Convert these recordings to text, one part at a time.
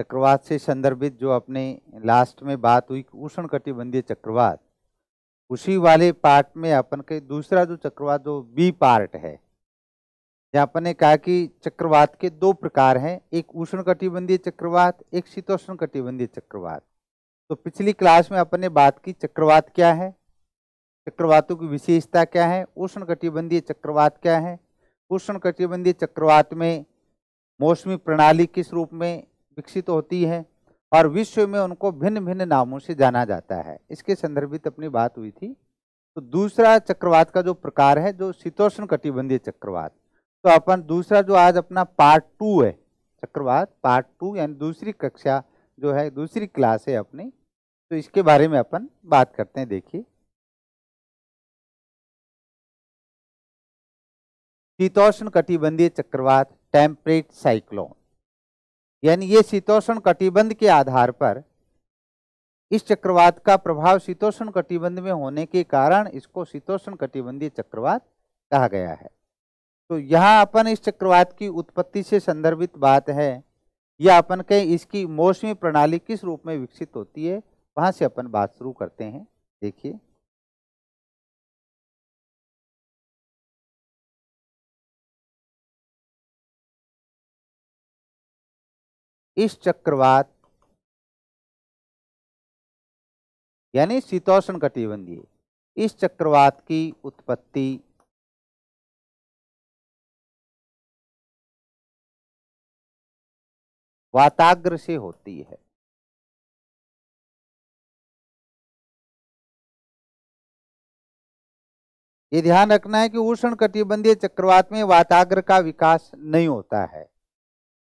चक्रवात से संदर्भित जो अपने लास्ट में बात हुई उष्ण कटिबंधीय चक्रवात उसी वाले पार्ट में अपन के दूसरा जो चक्रवात जो बी पार्ट है जहाँ अपन ने कहा कि चक्रवात के दो प्रकार हैं एक उष्ण कटिबंधीय चक्रवात एक शीतोष्ण कटिबंधीय चक्रवात तो पिछली क्लास में अपन ने बात की चक्रवात क्या है चक्रवातों की विशेषता क्या है उष्ण कटिबंधीय चक्रवात क्या है उष्ण कटिबंधीय चक्रवात में मौसमी प्रणाली किस रूप में विकसित होती है और विश्व में उनको भिन्न भिन्न नामों से जाना जाता है इसके संदर्भित अपनी बात हुई थी तो दूसरा चक्रवात का जो प्रकार है जो शीतोष्ण कटिबंधीय चक्रवात तो अपन दूसरा जो आज अपना पार्ट टू है चक्रवात पार्ट टू यानी दूसरी कक्षा जो है दूसरी क्लास है अपनी तो इसके बारे में अपन बात करते हैं देखिए शीतोष्ण कटिबंधीय चक्रवात टेम्परेट साइक्लोन यानी ये शीतोषण कटिबंध के आधार पर इस चक्रवात का प्रभाव शीतोष्ण कटिबंध में होने के कारण इसको शीतोष्ण कटिबंधीय चक्रवात कहा गया है तो यहाँ अपन इस चक्रवात की उत्पत्ति से संदर्भित बात है या अपन कहें इसकी मौसमी प्रणाली किस रूप में विकसित होती है वहाँ से अपन बात शुरू करते हैं देखिए इस चक्रवात यानी शीतोष्ण कटिबंधीय इस चक्रवात की उत्पत्ति वाताग्र से होती है ये ध्यान रखना है कि उष्ण कटिबंधीय चक्रवात में वाताग्र का विकास नहीं होता है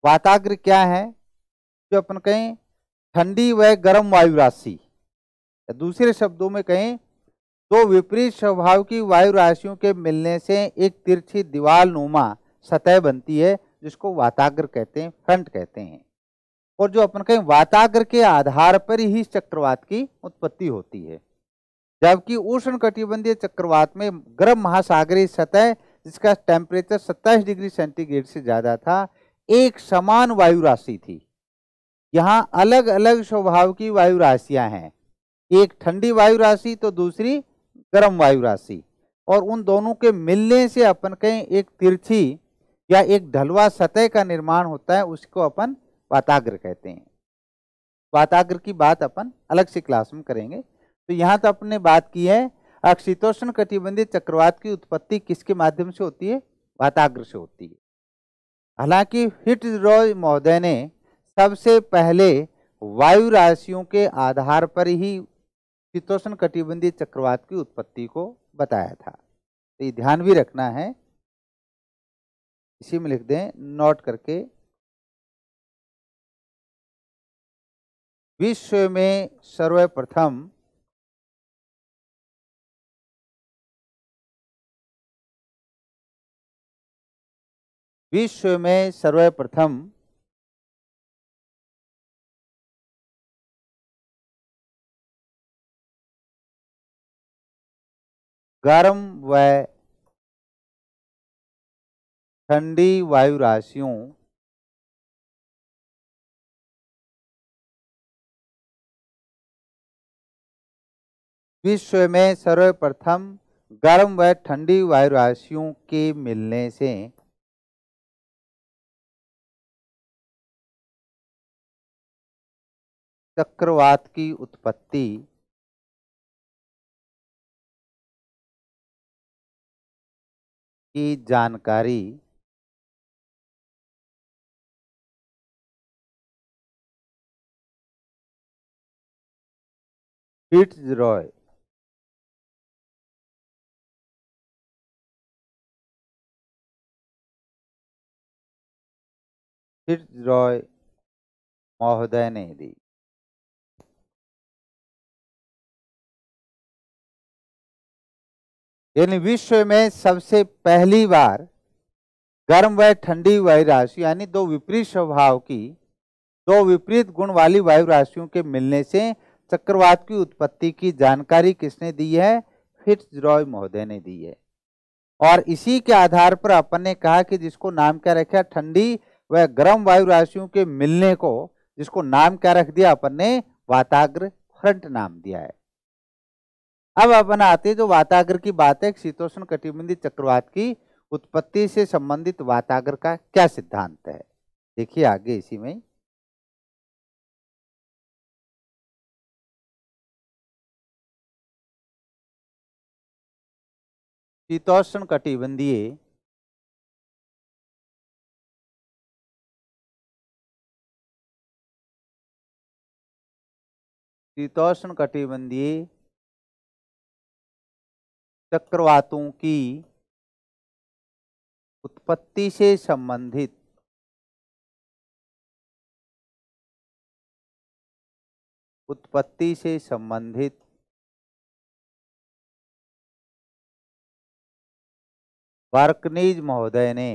वाताग्र क्या है जो अपन कहें ठंडी व गर्म वायु राशि दूसरे शब्दों में कहें तो विपरीत स्वभाव की वायु राशियों के मिलने से एक तिरछी दीवार नुमा सतह बनती है जिसको वाताग्र कहते हैं फ्रंट कहते हैं और जो अपन कहें वाताग्र के आधार पर ही चक्रवात की उत्पत्ति होती है जबकि उष्ण कटिबंधीय चक्रवात में गर्म महासागरीय सतह जिसका टेम्परेचर सत्ताईस डिग्री सेंटीग्रेड से ज़्यादा था एक समान वायु राशि थी यहाँ अलग अलग स्वभाव की वायु राशियाँ हैं एक ठंडी वायु राशि तो दूसरी गर्म वायु राशि और उन दोनों के मिलने से अपन कहीं एक तिरछी या एक ढलवा सतह का निर्माण होता है उसको अपन वाताग्र कहते हैं वाताग्र की बात अपन अलग से क्लास में करेंगे तो यहाँ तो अपने बात की है अक्षितोषण कटिबंधित चक्रवात की उत्पत्ति किसके माध्यम से होती है वाताग्र से होती है हालांकि हिट रॉय महोदय ने सबसे पहले वायु राशियों के आधार पर ही शीतोष्ण कटिबंधीय चक्रवात की उत्पत्ति को बताया था तो ये ध्यान भी रखना है इसी में लिख दें नोट करके विश्व में सर्वप्रथम विश्व में सर्वप्रथम गर्म व ठंडी वायु राशियों विश्व में सर्वप्रथम गर्म व ठंडी वायु राशियों के मिलने से चक्रवात की उत्पत्ति की जानकारी फिट्स रॉय फिट्स रॉय महोदय ने दी यानी विश्व में सबसे पहली बार गर्म व ठंडी वायु राशि यानी दो विपरीत स्वभाव की दो विपरीत गुण वाली वायु राशियों के मिलने से चक्रवात की उत्पत्ति की जानकारी किसने दी है फिट रॉय महोदय ने दी है और इसी के आधार पर अपन ने कहा कि जिसको नाम क्या रखा ठंडी व गर्म वायु राशियों के मिलने को जिसको नाम क्या रख दिया अपन ने वाताग्र फ्रंट नाम दिया है अब अपन आते जो वाताग्र की बात है शीतोष्ण कटिबंधी चक्रवात की उत्पत्ति से संबंधित वाताग्र का क्या सिद्धांत है देखिए आगे इसी में शीतोष्ण कटिबंधीय शीतोष्ण कटिबंधीय चक्रवातों की उत्पत्ति से संबंधित उत्पत्ति से संबंधित बार्कनीज महोदय ने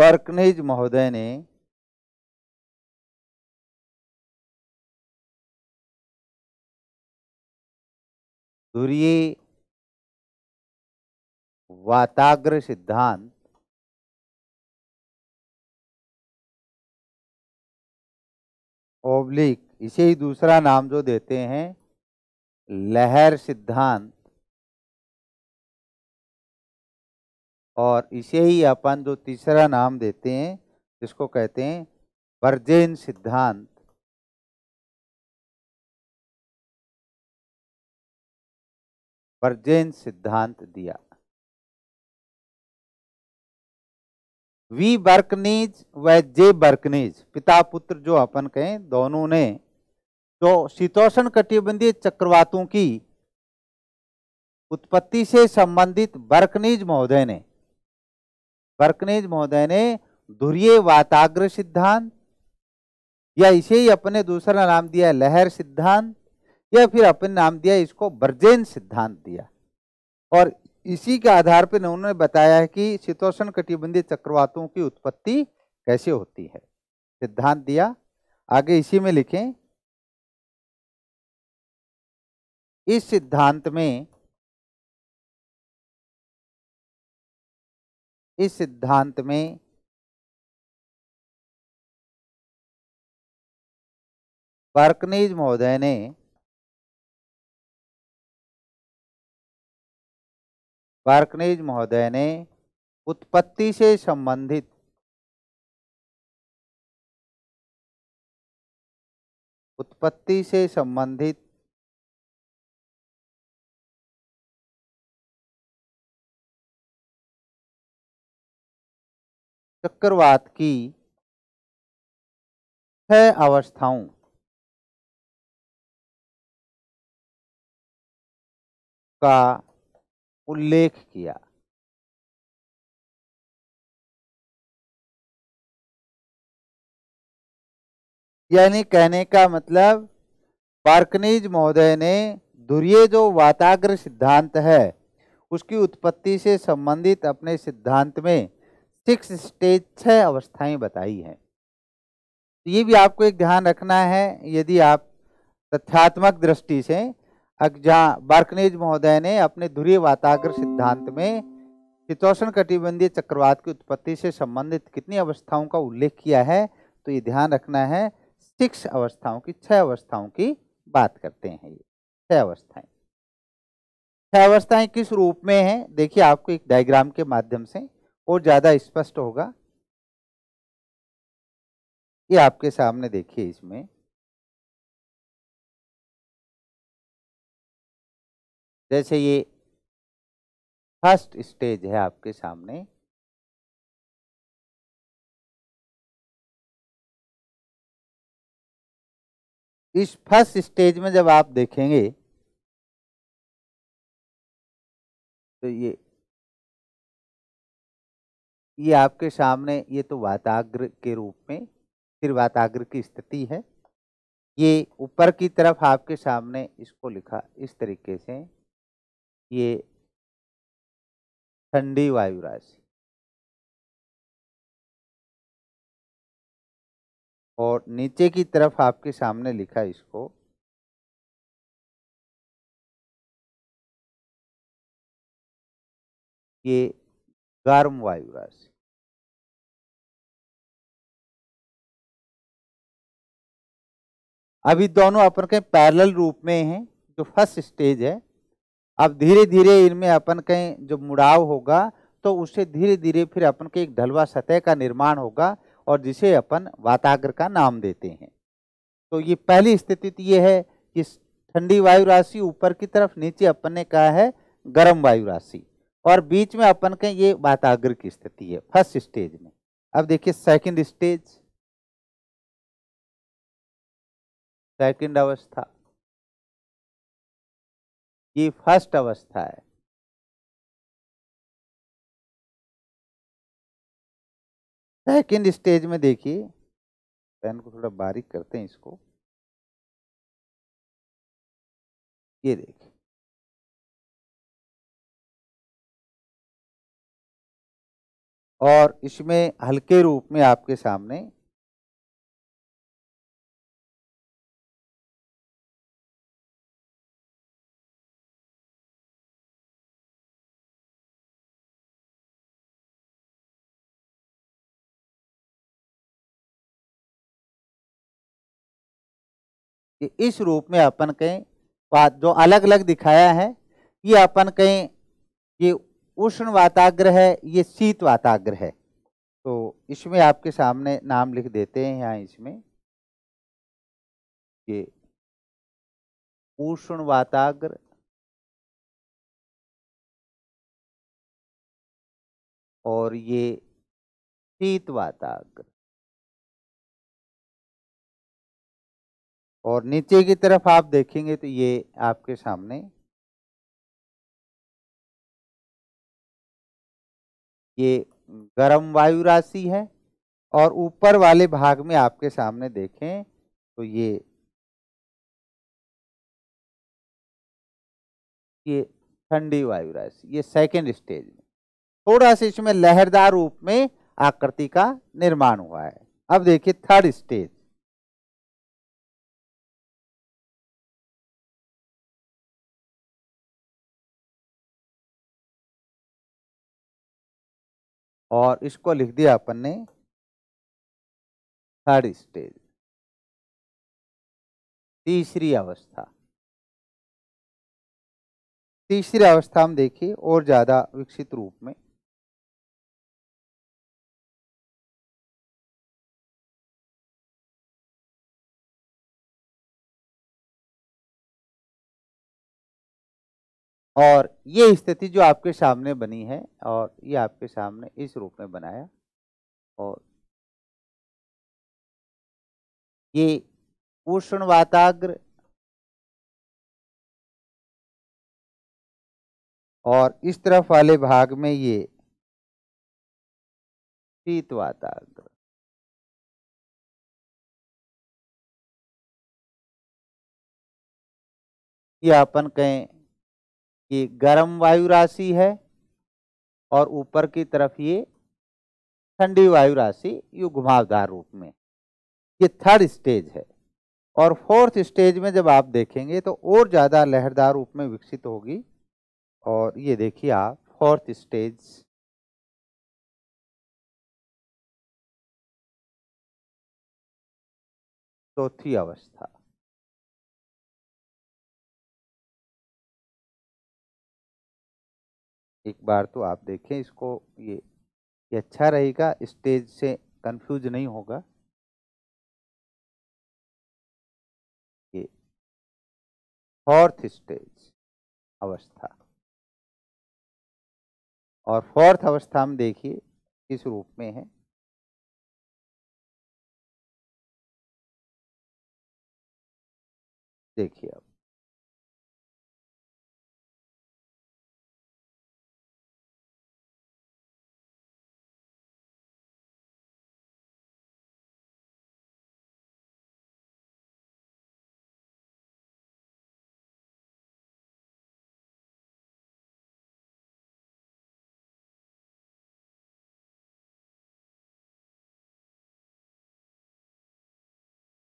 पर्कनेज महोदय ने सूर्य वाताग्र सिद्धांत ओब्लिक इसे ही दूसरा नाम जो देते हैं लहर सिद्धांत और इसे ही अपन जो तीसरा नाम देते हैं जिसको कहते हैं वर्जेन सिद्धांत वर्जेन सिद्धांत दिया वी बर्कनीज व जे बर्कनीज पिता पुत्र जो अपन कहें दोनों ने जो शीतोषण कटिबंधीय चक्रवातों की उत्पत्ति से संबंधित बर्कनीज महोदय ने बर्कनेज महोदय ने धुर्य वाताग्र सिद्धांत या इसे ही अपने दूसरा नाम दिया लहर सिद्धांत या फिर अपने नाम दिया इसको बर्जेन सिद्धांत दिया और इसी के आधार पर उन्होंने बताया है कि शीतोषण कटिबंधीय चक्रवातों की उत्पत्ति कैसे होती है सिद्धांत दिया आगे इसी में लिखें इस सिद्धांत में इस सिद्धांत में बर्कनीज महोदय ने बर्कनीज महोदय ने उत्पत्ति से संबंधित उत्पत्ति से संबंधित चक्रवात की छह अवस्थाओं का उल्लेख किया यानी कहने का मतलब पार्कनीज महोदय ने दुर्य जो वाताग्र सिद्धांत है उसकी उत्पत्ति से संबंधित अपने सिद्धांत में सिक्स स्टेज छह अवस्थाएं बताई हैं तो ये भी आपको एक ध्यान रखना है यदि आप तथ्यात्मक दृष्टि से अग्जा बार्कनेज महोदय ने अपने ध्रुव वाताग्र सिद्धांत में शीतोषण कटिबंधीय चक्रवात की उत्पत्ति से संबंधित कितनी अवस्थाओं का उल्लेख किया है तो ये ध्यान रखना है सिक्स अवस्थाओं की छह अवस्थाओं की बात करते हैं ये छह अवस्थाएं छह अवस्थाएं किस रूप में हैं देखिए आपको एक डायग्राम के माध्यम से और ज़्यादा स्पष्ट होगा ये आपके सामने देखिए इसमें जैसे ये फर्स्ट स्टेज है आपके सामने इस फर्स्ट स्टेज में जब आप देखेंगे तो ये ये आपके सामने ये तो वाताग्र के रूप में फिर वाताग्र की स्थिति है ये ऊपर की तरफ आपके सामने इसको लिखा इस तरीके से ये ठंडी वायु राशि और नीचे की तरफ आपके सामने लिखा इसको ये गर्म वायु राशि अभी दोनों अपन कहीं पैरेलल रूप में हैं जो फर्स्ट स्टेज है अब धीरे धीरे इनमें अपन कहीं जो मुड़ाव होगा तो उससे धीरे धीरे फिर अपन के एक ढलवा सतह का निर्माण होगा और जिसे अपन वाताग्र का नाम देते हैं तो ये पहली स्थिति तो ये है कि ठंडी वायु राशि ऊपर की तरफ नीचे अपन ने कहा है गर्म वायु राशि और बीच में अपन के ये वाताग्र की स्थिति है फर्स्ट स्टेज में अब देखिए सेकंड स्टेज सेकंड अवस्था ये फर्स्ट अवस्था है सेकंड स्टेज में देखिए पेन को थोड़ा बारीक करते हैं इसको ये देखिए और इसमें हल्के रूप में आपके सामने कि इस रूप में अपन कहीं बात जो अलग अलग दिखाया है ये अपन कहीं ये उष्ण वाताग्र है ये शीत वाताग्र है तो इसमें आपके सामने नाम लिख देते हैं यहाँ इसमें ये उष्ण वाताग्र और ये शीत वाताग्र और नीचे की तरफ आप देखेंगे तो ये आपके सामने ये गर्म वायु राशि है और ऊपर वाले भाग में आपके सामने देखें तो ये ये ठंडी वायु राशि ये सेकेंड स्टेज में थोड़ा सा इसमें लहरदार रूप में आकृति का निर्माण हुआ है अब देखिए थर्ड स्टेज और इसको लिख दिया अपन ने थर्ड स्टेज तीसरी अवस्था तीसरी अवस्था हम देखिए और ज़्यादा विकसित रूप में और ये स्थिति जो आपके सामने बनी है और ये आपके सामने इस रूप में बनाया और ये उष्ण वाताग्र और इस तरफ वाले भाग में ये शीत वाताग्र ये अपन कहें ये गर्म वायु राशि है और ऊपर की तरफ ये ठंडी वायु राशि ये घुमावदार रूप में ये थर्ड स्टेज है और फोर्थ स्टेज में जब आप देखेंगे तो और ज़्यादा लहरदार रूप में विकसित होगी और ये देखिए आप फोर्थ स्टेज चौथी अवस्था एक बार तो आप देखें इसको ये ये अच्छा रहेगा स्टेज से कंफ्यूज नहीं होगा ये फोर्थ स्टेज अवस्था और फोर्थ अवस्था में देखिए किस रूप में है देखिए आप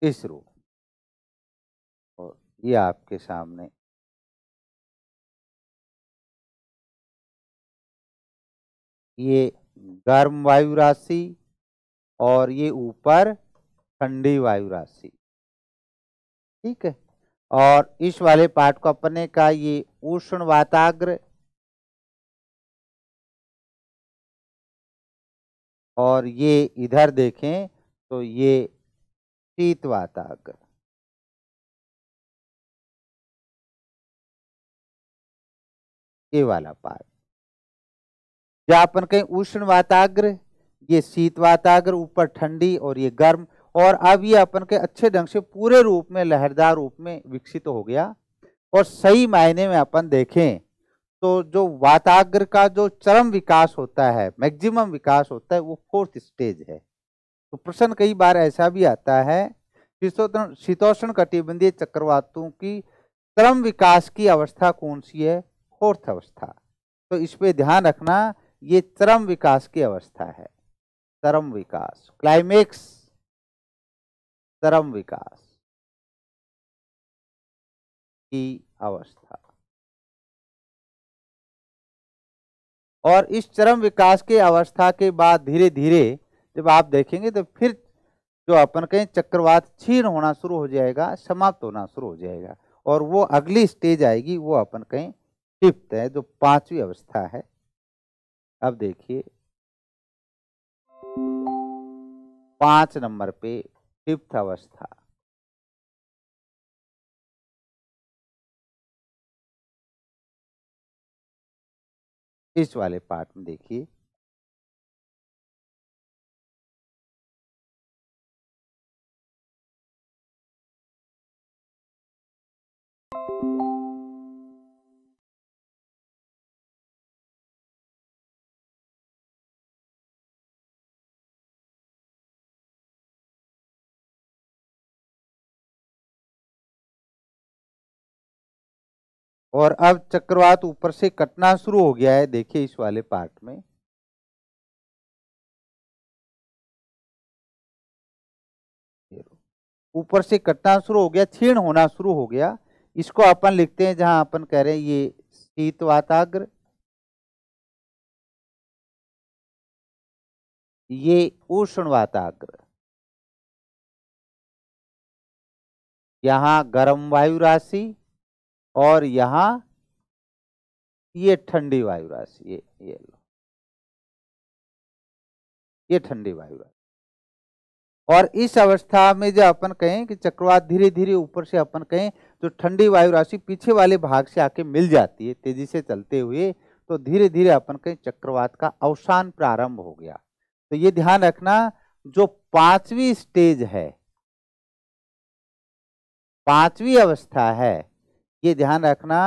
इस रूप और ये आपके सामने ये गर्म वायु राशि और ये ऊपर ठंडी वायु राशि ठीक है और इस वाले पाठ को अपने का ये उष्ण वाताग्र और ये इधर देखें तो ये शीतवाताग ये वाला पार्ट जो अपन कहीं उष्ण वाताग्र ये शीत वाताग्र ऊपर ठंडी और ये गर्म और अब ये अपन के अच्छे ढंग से पूरे रूप में लहरदार रूप में विकसित हो गया और सही मायने में अपन देखें तो जो वाताग्र का जो चरम विकास होता है मैक्सिमम विकास होता है वो फोर्थ स्टेज है तो प्रश्न कई बार ऐसा भी आता है शीतोष्ण कटिबंधीय चक्रवातों की क्रम विकास की अवस्था कौन सी है फोर्थ अवस्था तो इस पे ध्यान रखना ये चरम विकास की अवस्था है चरम विकास क्लाइमेक्स चरम विकास की अवस्था और इस चरम विकास के अवस्था के बाद धीरे धीरे जब आप देखेंगे तो फिर जो अपन कहें चक्रवात छीन होना शुरू हो जाएगा समाप्त होना शुरू हो जाएगा और वो अगली स्टेज आएगी वो अपन कहें फिफ्थ है जो पांचवी अवस्था है अब देखिए पांच नंबर पे फिफ्थ अवस्था इस वाले पार्ट में देखिए और अब चक्रवात ऊपर से कटना शुरू हो गया है देखिए इस वाले पार्ट में ऊपर से कटना शुरू हो गया क्षीण होना शुरू हो गया इसको अपन लिखते हैं जहां अपन कह रहे हैं ये शीत वाताग्र ये उष्ण वाताग्र यहां गर्म वायु राशि और यहाँ ये ठंडी वायु राशि ये ये लो ये ठंडी वायु राशि और इस अवस्था में जो अपन कहें कि चक्रवात धीरे धीरे ऊपर से अपन कहें तो ठंडी वायु राशि पीछे वाले भाग से आके मिल जाती है तेजी से चलते हुए तो धीरे धीरे अपन कहें चक्रवात का अवसान प्रारंभ हो गया तो ये ध्यान रखना जो पांचवी स्टेज है पांचवी अवस्था है ये ध्यान रखना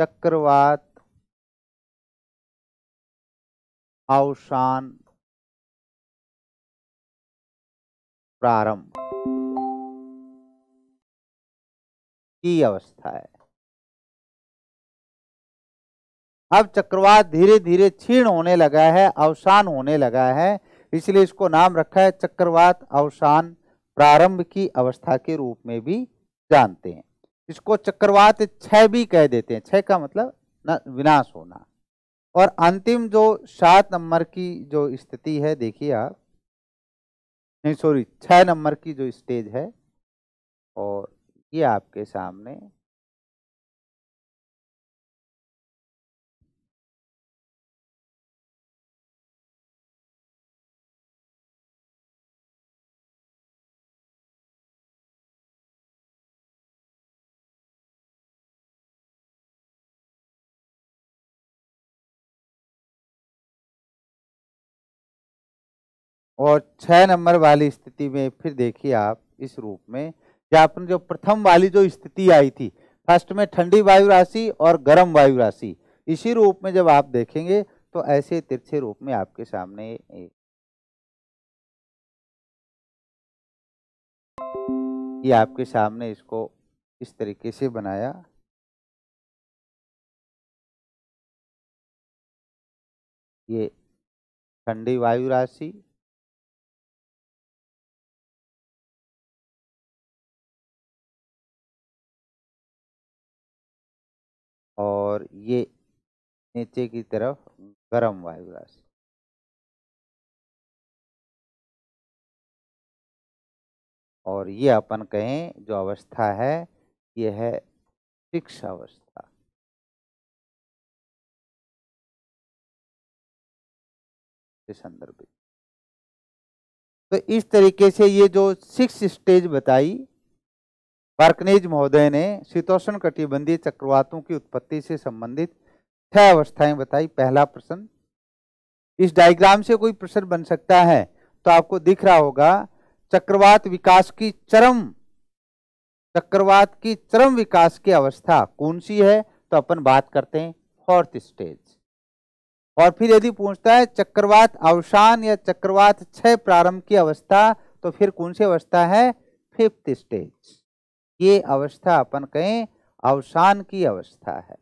चक्रवात अवसान प्रारंभ की अवस्था है अब चक्रवात धीरे धीरे क्षीण होने लगा है अवसान होने लगा है इसलिए इसको नाम रखा है चक्रवात अवसान प्रारंभ की अवस्था के रूप में भी जानते हैं इसको चक्रवात छः भी कह देते हैं छः का मतलब न विनाश होना और अंतिम जो सात नंबर की जो स्थिति है देखिए आप नहीं सॉरी छह नंबर की जो स्टेज है और ये आपके सामने और छः नंबर वाली स्थिति में फिर देखिए आप इस रूप में या आपने जो प्रथम वाली जो स्थिति आई थी फर्स्ट में ठंडी वायु राशि और गर्म वायु राशि इसी रूप में जब आप देखेंगे तो ऐसे तिरछे रूप में आपके सामने ये आपके सामने इसको इस तरीके से बनाया ये ठंडी वायु राशि और ये नीचे की तरफ गर्म वायु राशि और ये अपन कहें जो अवस्था है ये है शिक्षा अवस्था संदर्भित तो इस तरीके से ये जो सिक्स स्टेज बताई बार्कनीज महोदय ने शीतोषण कटिबंधीय चक्रवातों की उत्पत्ति से संबंधित छह अवस्थाएं बताई पहला प्रश्न इस डायग्राम से कोई प्रश्न बन सकता है तो आपको दिख रहा होगा चक्रवात विकास की चरम चक्रवात की चरम विकास की अवस्था कौन सी है तो अपन बात करते हैं फोर्थ स्टेज और फिर यदि पूछता है चक्रवात अवसान या चक्रवात छह प्रारंभ की अवस्था तो फिर कौन सी अवस्था है फिफ्थ स्टेज ये अवस्था अपन कहें अवसान की अवस्था है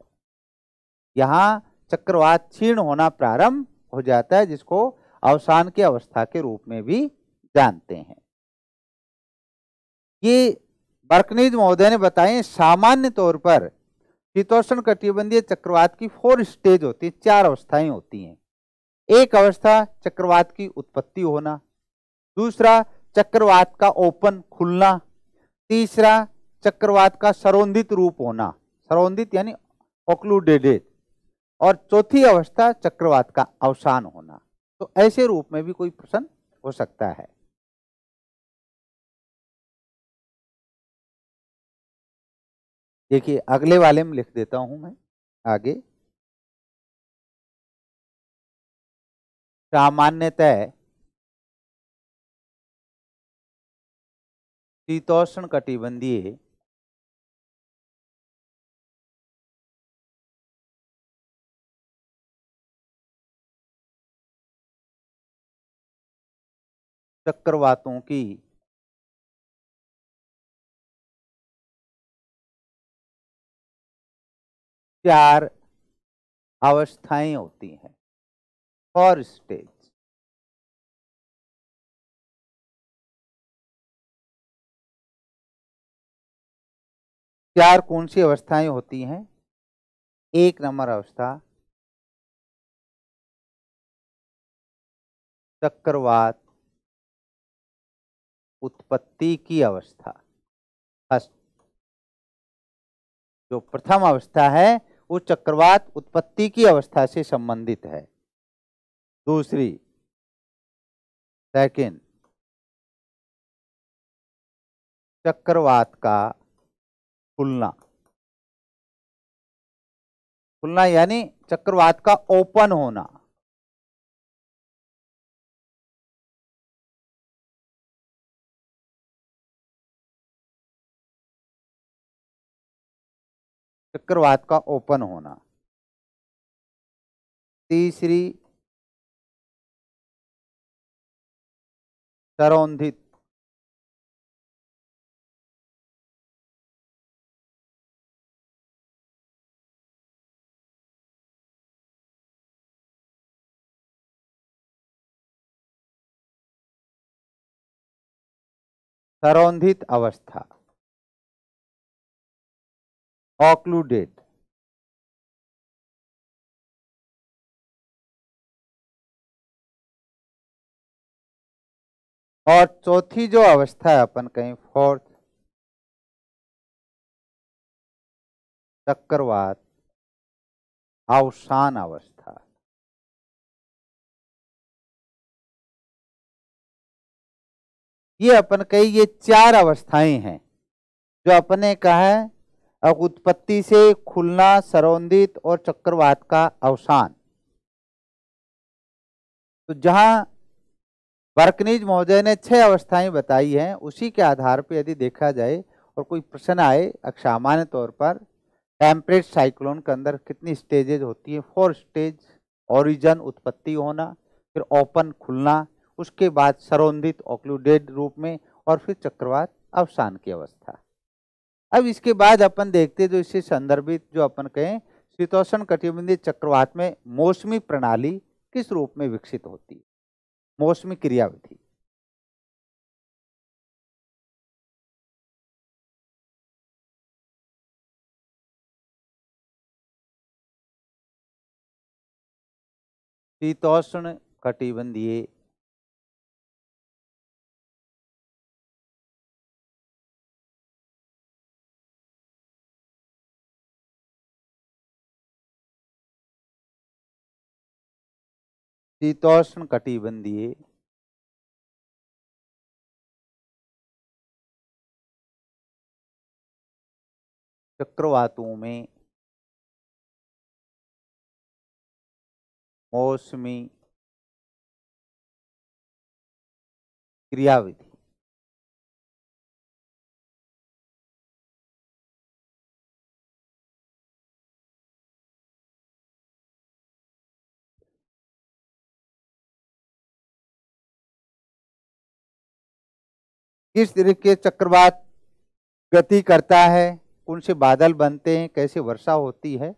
यहाँ चक्रवात क्षीण होना प्रारंभ हो जाता है जिसको अवसान की अवस्था के रूप में भी जानते हैं ये बर्कनीज महोदय ने बताए सामान्य तौर पर शीतोषण कटिबंधीय चक्रवात की फोर स्टेज होती है चार अवस्थाएं होती हैं एक अवस्था चक्रवात की उत्पत्ति होना दूसरा चक्रवात का ओपन खुलना तीसरा चक्रवात का सरोंधित रूप होना सरोंधित यानी ओक्लूडेडेड और चौथी अवस्था चक्रवात का अवसान होना तो ऐसे रूप में भी कोई प्रश्न हो सकता है देखिए अगले वाले में लिख देता हूं मैं आगे सामान्यतः शीतोष्ण कटिबंधीय चक्रवातों की चार अवस्थाएं होती हैं और स्टेज चार कौन सी अवस्थाएं होती हैं एक नंबर अवस्था चक्रवात उत्पत्ति की अवस्था फर्स्ट जो प्रथम अवस्था है वो चक्रवात उत्पत्ति की अवस्था से संबंधित है दूसरी सेकेंड चक्रवात का खुलना खुलना यानी चक्रवात का ओपन होना चक्रवात का ओपन होना तीसरी सरोंधित सरोंधित अवस्था occluded और चौथी जो अवस्था है अपन कहीं फोर्थ चक्रवात अवसान अवस्था ये अपन कही ये चार अवस्थाएं हैं जो अपने कहा है उत्पत्ति से खुलना सरौंदित और चक्रवात का अवसान तो जहां बर्कनीज महोदय ने छह अवस्थाएं बताई हैं उसी के आधार पर यदि देखा जाए और कोई प्रश्न आए सामान्य तौर पर टेम्परेट साइक्लोन के अंदर कितनी स्टेजेज होती है फोर स्टेज ओरिजन उत्पत्ति होना फिर ओपन खुलना उसके बाद सरोंदित ऑक्लूडेड रूप में और फिर चक्रवात अवसान की अवस्था अब इसके बाद अपन देखते जो इससे संदर्भित जो अपन कहें शीतोषण कटिबंधीय चक्रवात में मौसमी प्रणाली किस रूप में विकसित होती है मौसमी क्रियाविधि शीतोष्ण कटिबंधीय शीतोष्ण कटिबंधीय चक्रवातों में मौसमी क्रियाविधि किस तरीके के चक्रवात गति करता है कौन से बादल बनते हैं कैसे वर्षा होती है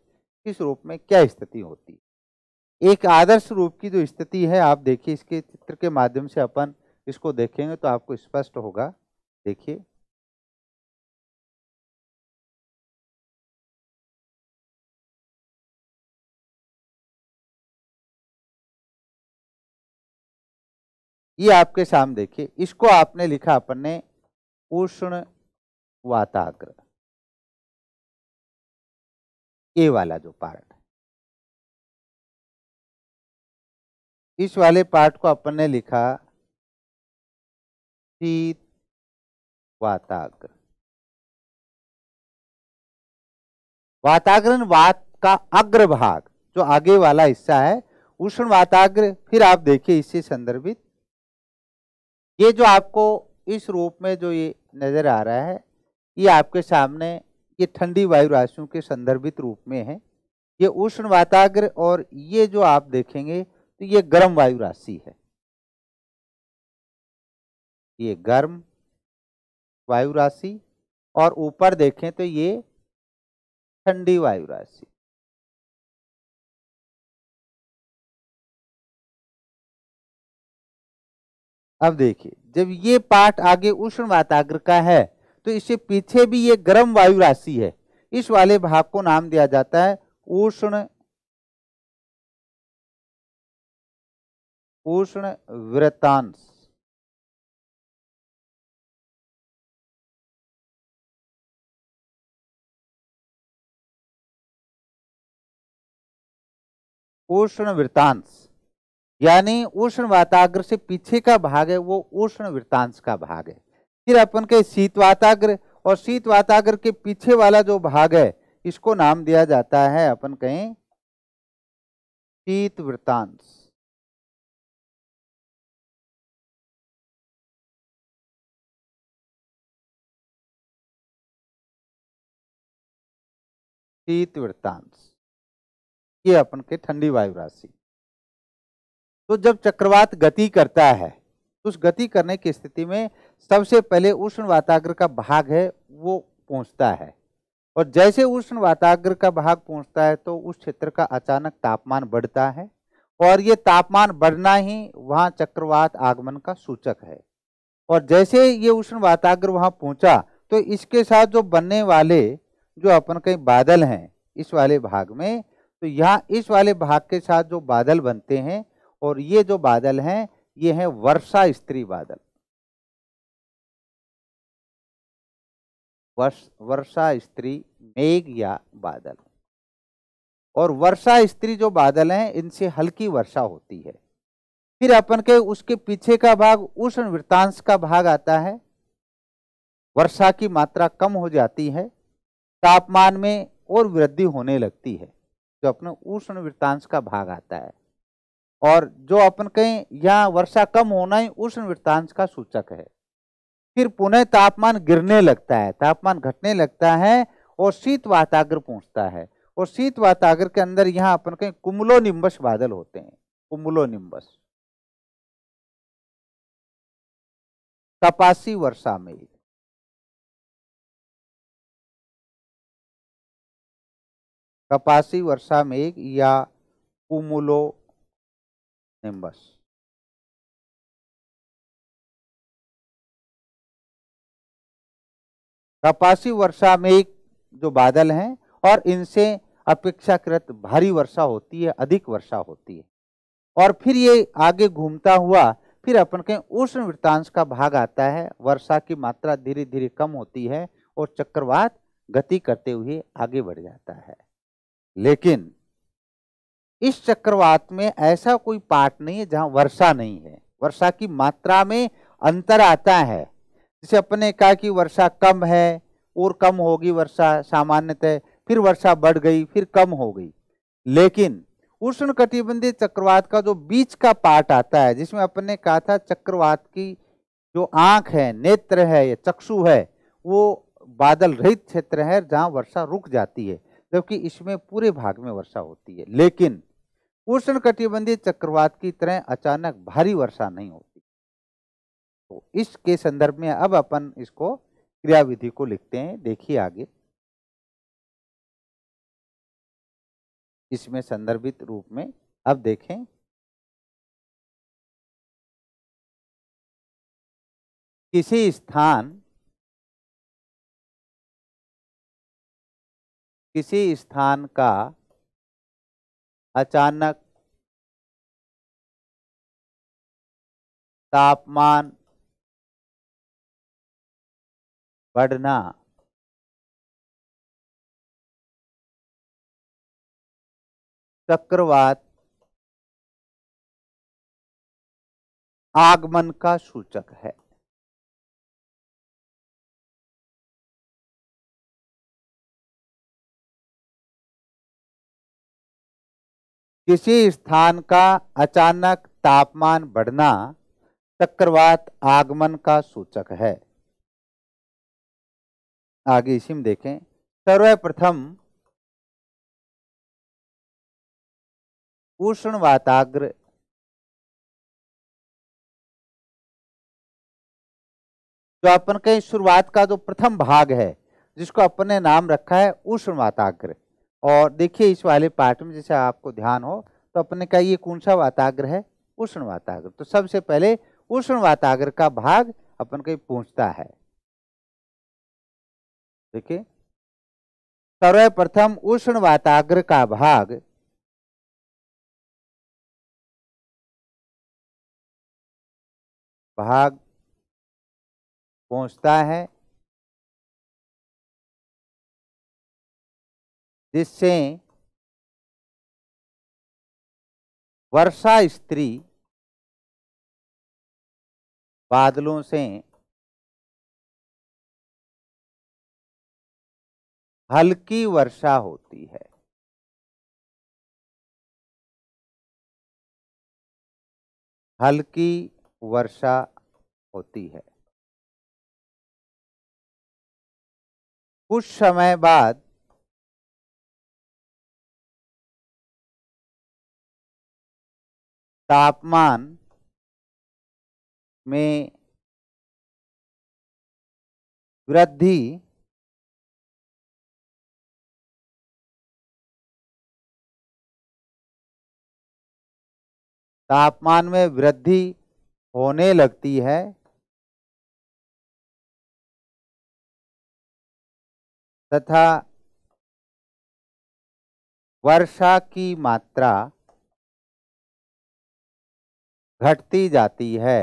किस रूप में क्या स्थिति होती है एक आदर्श रूप की जो स्थिति है आप देखिए इसके चित्र के माध्यम से अपन इसको देखेंगे तो आपको स्पष्ट होगा देखिए ये आपके सामने देखिए इसको आपने लिखा अपन ने उष्ण वाताग्र ये वाला जो पार्ट इस वाले पार्ट को अपन ने लिखा शीत वाताग्र वाताग्रन वात का अग्र भाग जो आगे वाला हिस्सा है उष्ण वाताग्र फिर आप देखिए इससे संदर्भित ये जो आपको इस रूप में जो ये नज़र आ रहा है ये आपके सामने ये ठंडी वायु राशियों के संदर्भित रूप में है ये उष्ण वाताग्र और ये जो आप देखेंगे तो ये गर्म वायु राशि है ये गर्म वायु राशि और ऊपर देखें तो ये ठंडी वायु राशि अब देखिए जब ये पार्ट आगे उष्ण वाताग्र का है तो इससे पीछे भी ये गर्म वायु राशि है इस वाले भाग को नाम दिया जाता है उष्ण उष्ण वृतांश उष्ण वृतांश यानी उष्ण वाताग्र से पीछे का भाग है वो उष्ण वृत्तांश का भाग है फिर अपन के शीत वाताग्र और शीत वाताग्र के पीछे वाला जो भाग है इसको नाम दिया जाता है अपन कहें शीत वृत्तांश शीत वृत्तांश ये अपन के ठंडी वायु राशि तो जब चक्रवात गति करता है तो उस गति करने की स्थिति में सबसे पहले उष्ण वाताग्र का भाग है वो पहुंचता है और जैसे उष्ण वाताग्र का भाग पहुंचता है तो उस क्षेत्र का अचानक तापमान बढ़ता है और ये तापमान बढ़ना ही वहाँ चक्रवात आगमन का सूचक है और जैसे ये उष्ण वाताग्र वहाँ पहुँचा तो इसके साथ जो बनने वाले जो अपन कहीं बादल हैं इस वाले भाग में तो यहाँ इस वाले भाग के साथ जो बादल बनते हैं और ये जो बादल हैं ये हैं वर्षा स्त्री बादल वर्ष वर्षा स्त्री मेघ या बादल और वर्षा स्त्री जो बादल हैं इनसे हल्की वर्षा होती है फिर अपन के उसके पीछे का भाग उष्ण वृत्तांश का भाग आता है वर्षा की मात्रा कम हो जाती है तापमान में और वृद्धि होने लगती है जो अपने उष्ण वृत्तांश का भाग आता है और जो अपन कहीं यहाँ वर्षा कम होना ही उष्ण वृत्तांश का सूचक है फिर पुनः तापमान गिरने लगता है तापमान घटने लगता है और शीत वाताग्र पहुंचता है और शीत वाताग्र के अंदर यहाँ अपन कहीं कुमलो निम्बस बादल होते हैं कुमलो निम्बस कपासी वर्षा में कपासी वर्षा मेघ या कुमुलो members कपासी वर्षा में जो बादल हैं और इनसे अपेक्षाकृत भारी वर्षा होती है अधिक वर्षा होती है और फिर ये आगे घूमता हुआ फिर अपन के उष्ण वृत्तांश का भाग आता है वर्षा की मात्रा धीरे धीरे कम होती है और चक्रवात गति करते हुए आगे बढ़ जाता है लेकिन इस चक्रवात में ऐसा कोई पार्ट नहीं है जहां वर्षा नहीं है वर्षा की मात्रा में अंतर आता है जैसे अपने कहा कि वर्षा कम है और कम होगी वर्षा सामान्यतः फिर वर्षा बढ़ गई फिर कम हो गई लेकिन उष्ण कटिबंधीय चक्रवात का जो बीच का पार्ट आता है जिसमें अपने कहा था चक्रवात की जो आंख है नेत्र है या चक्षु है वो बादल रहित क्षेत्र है जहाँ वर्षा रुक जाती है जबकि इसमें पूरे भाग में वर्षा होती है लेकिन उष्ण कटिबंधीय चक्रवात की तरह अचानक भारी वर्षा नहीं होती तो इसके संदर्भ में अब अपन इसको क्रियाविधि को लिखते हैं देखिए आगे इसमें संदर्भित रूप में अब देखें किसी स्थान किसी स्थान का अचानक तापमान बढ़ना चक्रवात आगमन का सूचक है किसी स्थान का अचानक तापमान बढ़ना चक्रवात आगमन का सूचक है आगे इसी में देखें सर्वप्रथम उष्ण वाताग्र जो अपन के शुरुआत का जो प्रथम भाग है जिसको अपन ने नाम रखा है उष्ण वाताग्र और देखिए इस वाले पार्ट में जैसे आपको ध्यान हो तो अपने का ये कौन सा वाताग्र है उष्ण वाताग्र तो सबसे पहले उष्ण वाताग्र का भाग अपन को पूछता है देखिए सर्वप्रथम उष्ण वाताग्र का भाग भाग पहुंचता है this saying वर्षा स्त्री बादलों से हल्की वर्षा होती है हल्की वर्षा होती है कुछ समय बाद तापमान में वृद्धि तापमान में वृद्धि होने लगती है तथा वर्षा की मात्रा घटती जाती है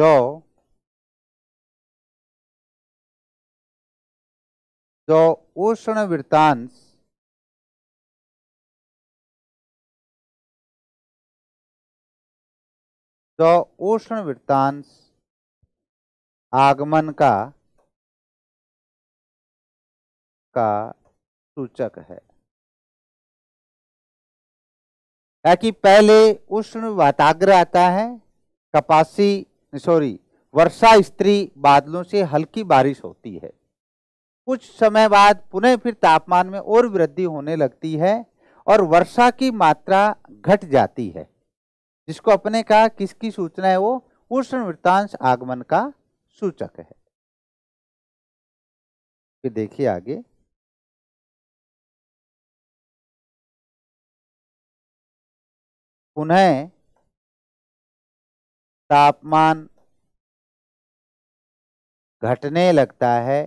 जो जो उष्ण वृतांश जो उष्ण वृत्तांश आगमन का का सूचक है कि पहले उष्ण वाताग्र आता है कपासी सॉरी वर्षा स्त्री बादलों से हल्की बारिश होती है कुछ समय बाद पुनः फिर तापमान में और वृद्धि होने लगती है और वर्षा की मात्रा घट जाती है जिसको अपने कहा किसकी सूचना है वो उष्ण वृत्तांश आगमन का सूचक है देखिए आगे पुनः तापमान घटने लगता है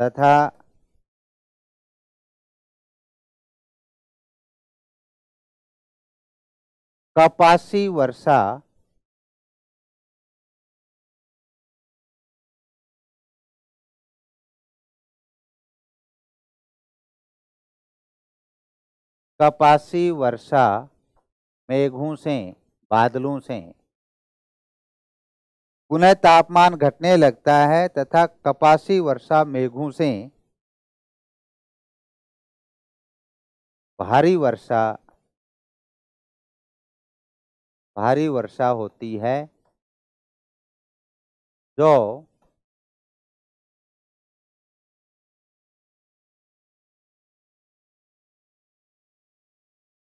तथा कपासी वर्षा कपासी वर्षा मेघों से बादलों से पुनः तापमान घटने लगता है तथा कपासी वर्षा मेघों से भारी वर्षा भारी वर्षा होती है जो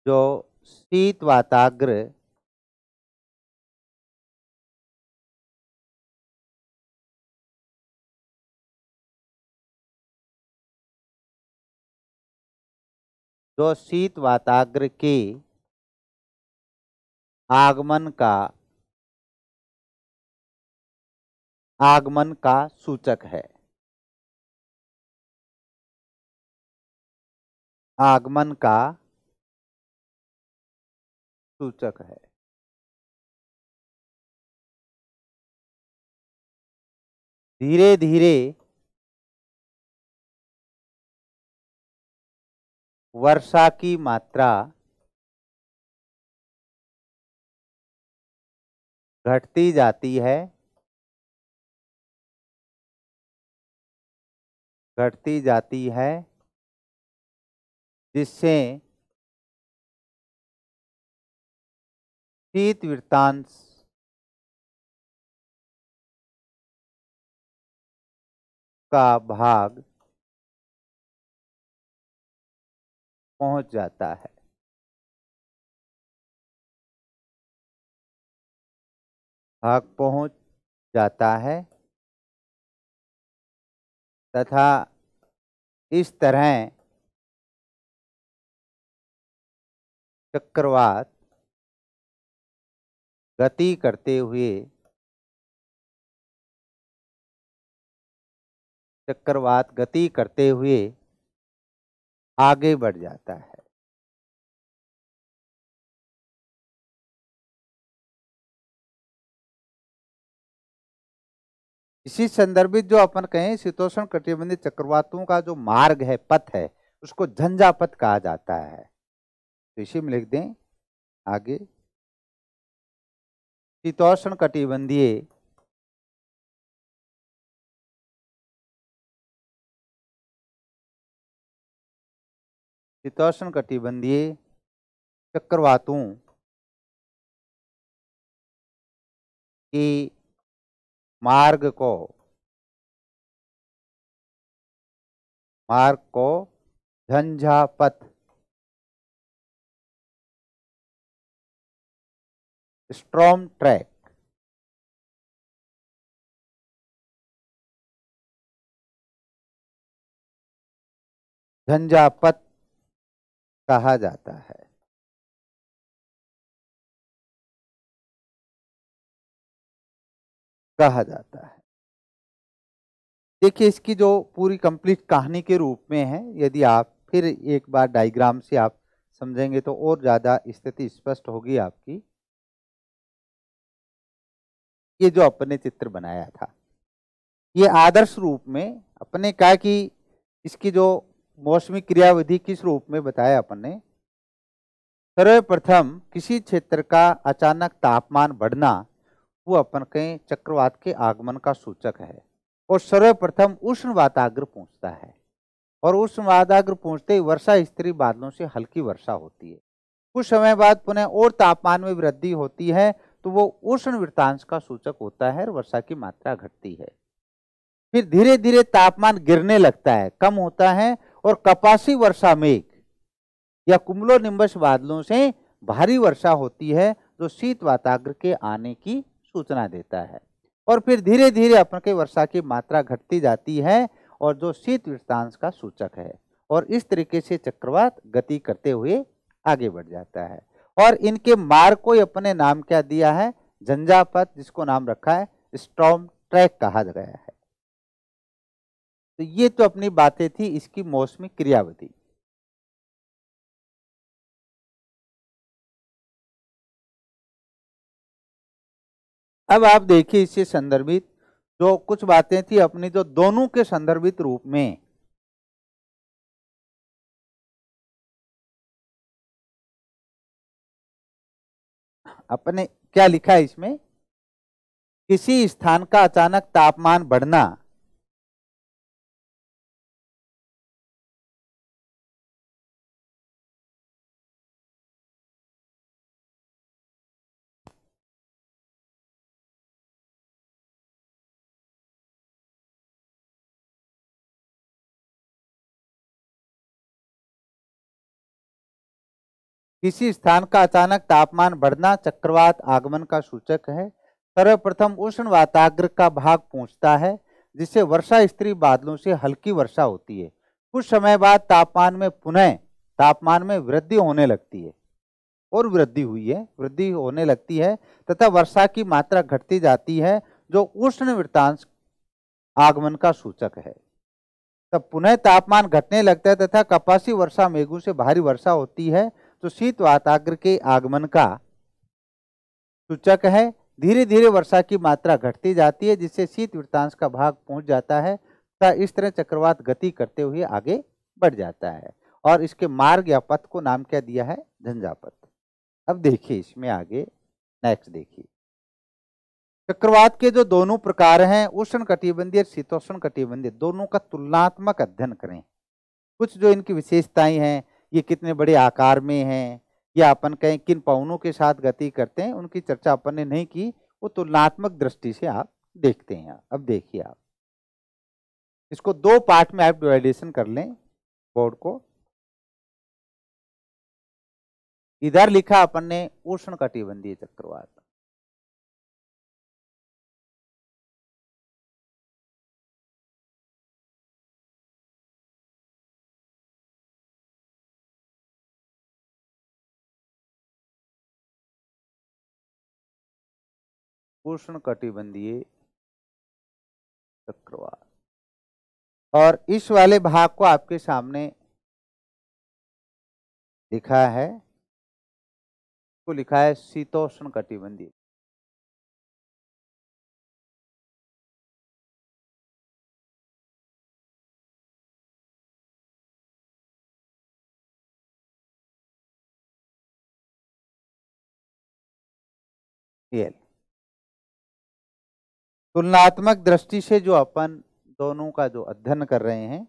जो शीत वाताग्र जो शीत वाताग्र के आगमन का आगमन का सूचक है आगमन का सूचक है धीरे धीरे वर्षा की मात्रा घटती जाती है घटती जाती है जिससे शीत वृत्तांश का भाग पहुंच जाता है भाग पहुंच जाता है तथा इस तरह चक्रवात गति करते हुए चक्रवात गति करते हुए आगे बढ़ जाता है इसी संदर्भित जो अपन कहें शीतोषण कटिबंधित चक्रवातों का जो मार्ग है पथ है उसको झंझा पथ कहा जाता है तो इसी में लिख दें आगे शीतोष्ण कटिबंधीय शीतोष्ण कटिबंधीय चक्रवातों की मार्ग को मार्ग को झंझापथ Strom track. झंझापत कहा जाता है कहा जाता है देखिए इसकी जो पूरी कंप्लीट कहानी के रूप में है यदि आप फिर एक बार डायग्राम से आप समझेंगे तो और ज़्यादा स्थिति स्पष्ट होगी आपकी ये जो अपने चित्र बनाया था ये आदर्श रूप में अपने कहा कि इसकी जो मौसमी क्रियाविधि किस रूप में बताया अपन ने सर्वप्रथम किसी क्षेत्र का अचानक तापमान बढ़ना वो अपन के चक्रवात के आगमन का सूचक है और सर्वप्रथम उष्ण वाताग्र पहुंचता है और उष्ण वाताग्र पहुंचते ही वर्षा स्त्री बादलों से हल्की वर्षा होती है कुछ समय बाद पुनः और तापमान में वृद्धि होती है तो वो उष्ण वृतांश का सूचक होता है और वर्षा की मात्रा घटती है फिर धीरे धीरे तापमान गिरने लगता है कम होता है और कपासी वर्षा मेघ या कुमलो निम्बस बादलों से भारी वर्षा होती है जो शीत वाताग्र के आने की सूचना देता है और फिर धीरे धीरे अपन के वर्षा की मात्रा घटती जाती है और जो शीत वृत्तांश का सूचक है और इस तरीके से चक्रवात गति करते हुए आगे बढ़ जाता है और इनके मार्ग को अपने नाम क्या दिया है झंझापत जिसको नाम रखा है स्टॉम ट्रैक कहा गया है तो ये तो अपनी बातें थी इसकी मौसमी क्रियावधि अब आप देखिए इससे संदर्भित जो कुछ बातें थी अपनी जो तो दोनों के संदर्भित रूप में अपने क्या लिखा है इसमें किसी स्थान का अचानक तापमान बढ़ना किसी स्थान का अचानक तापमान बढ़ना चक्रवात आगमन का सूचक है सर्वप्रथम उष्ण वाताग्र का भाग पहुंचता है जिससे वर्षा स्त्री बादलों से हल्की वर्षा होती है कुछ समय बाद तापमान में पुनः तापमान में वृद्धि होने लगती है और वृद्धि हुई है वृद्धि होने लगती है तथा वर्षा की मात्रा घटती जाती है जो उष्ण वृत्तांश आगमन का सूचक है तब पुनः तापमान घटने लगता है तथा कपासी वर्षा मेघों से भारी वर्षा होती है तो शीत वाताग्र के आगमन का सूचक है धीरे धीरे वर्षा की मात्रा घटती जाती है जिससे शीत वृत्तांश का भाग पहुंच जाता है तथा इस तरह चक्रवात गति करते हुए आगे बढ़ जाता है और इसके मार्ग या पथ को नाम क्या दिया है झंझापथ अब देखिए इसमें आगे नेक्स्ट देखिए चक्रवात के जो दोनों प्रकार हैं उष्ण कटिबंधीय और शीतोष्ण कटिबंधीय दोनों का तुलनात्मक अध्ययन करें कुछ जो इनकी विशेषताएं हैं ये कितने बड़े आकार में हैं या अपन कहें किन पवनों के साथ गति करते हैं उनकी चर्चा अपन ने नहीं की वो तुलनात्मक दृष्टि से आप देखते हैं अब देखिए आप इसको दो पार्ट में आप डिवाइडेशन कर लें बोर्ड को इधर लिखा अपन ने उष्ण कटिबंधीय चक्रवात उष्ण कटिबंधीय चक्रवात और इस वाले भाग को आपके सामने लिखा है को लिखा है शीतोष्ण कटिबंधीय एल तुलनात्मक दृष्टि से जो अपन दोनों का जो अध्ययन कर रहे हैं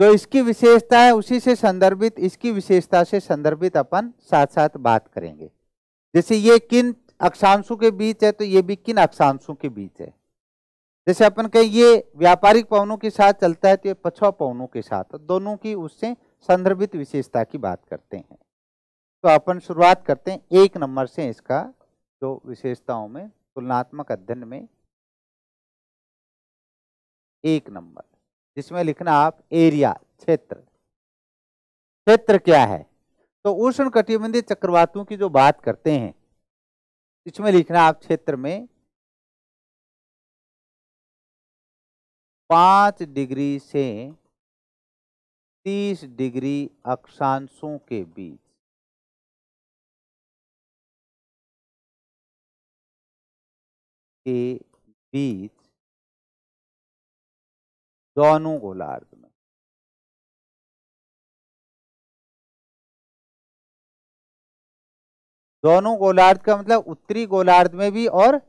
जो इसकी विशेषता है उसी से संदर्भित इसकी विशेषता से संदर्भित अपन साथ साथ बात करेंगे जैसे ये किन अक्षांशों के बीच है तो ये भी किन अक्षांशों के बीच है जैसे अपन कहें ये व्यापारिक पवनों के साथ चलता है तो ये पछुआ पवनों के साथ तो दोनों की उससे संदर्भित विशेषता की बात करते हैं तो अपन शुरुआत करते हैं एक नंबर से इसका जो विशेषताओं में तुलनात्मक अध्ययन में एक नंबर जिसमें लिखना आप एरिया क्षेत्र क्षेत्र क्या है तो उष्ण कटिबंधीय चक्रवातों की जो बात करते हैं इसमें लिखना आप क्षेत्र में पांच डिग्री से तीस डिग्री अक्षांशों के बीच के बीच दोनों गोलार्ध में दोनों गोलार्ध का मतलब उत्तरी गोलार्ध में भी और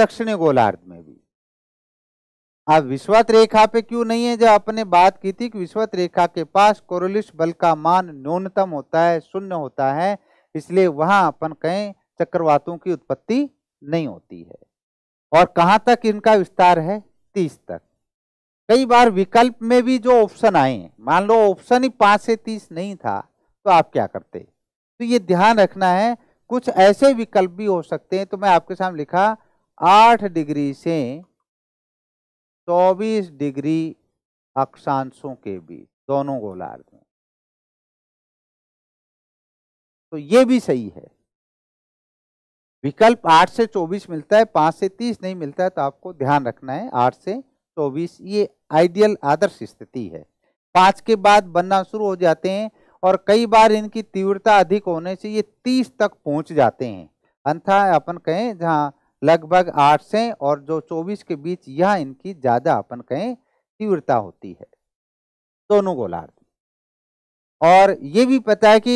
दक्षिणी गोलार्ध में भी अब विश्वत रेखा पे क्यों नहीं है जब आपने बात की थी कि विश्वत रेखा के पास कोरोलिस बल का मान न्यूनतम होता है शून्य होता है इसलिए वहां अपन कहें चक्रवातों की उत्पत्ति नहीं होती है और कहाँ तक इनका विस्तार है तीस तक कई बार विकल्प में भी जो ऑप्शन आए मान लो ऑप्शन ही पाँच से तीस नहीं था तो आप क्या करते तो ये ध्यान रखना है कुछ ऐसे विकल्प भी हो सकते हैं तो मैं आपके सामने लिखा आठ डिग्री से चौबीस डिग्री अक्षांशों के बीच दोनों गोलार्ध में तो ये भी सही है विकल्प आठ से चौबीस मिलता है पाँच से तीस नहीं मिलता है तो आपको ध्यान रखना है आठ से चौबीस ये आइडियल आदर्श स्थिति है पाँच के बाद बनना शुरू हो जाते हैं और कई बार इनकी तीव्रता अधिक होने से ये तीस तक पहुंच जाते हैं अन्था अपन कहें जहाँ लगभग आठ से और जो चौबीस के बीच यह इनकी ज़्यादा अपन कहें तीव्रता होती है दोनों गोलार्ध और ये भी पता है कि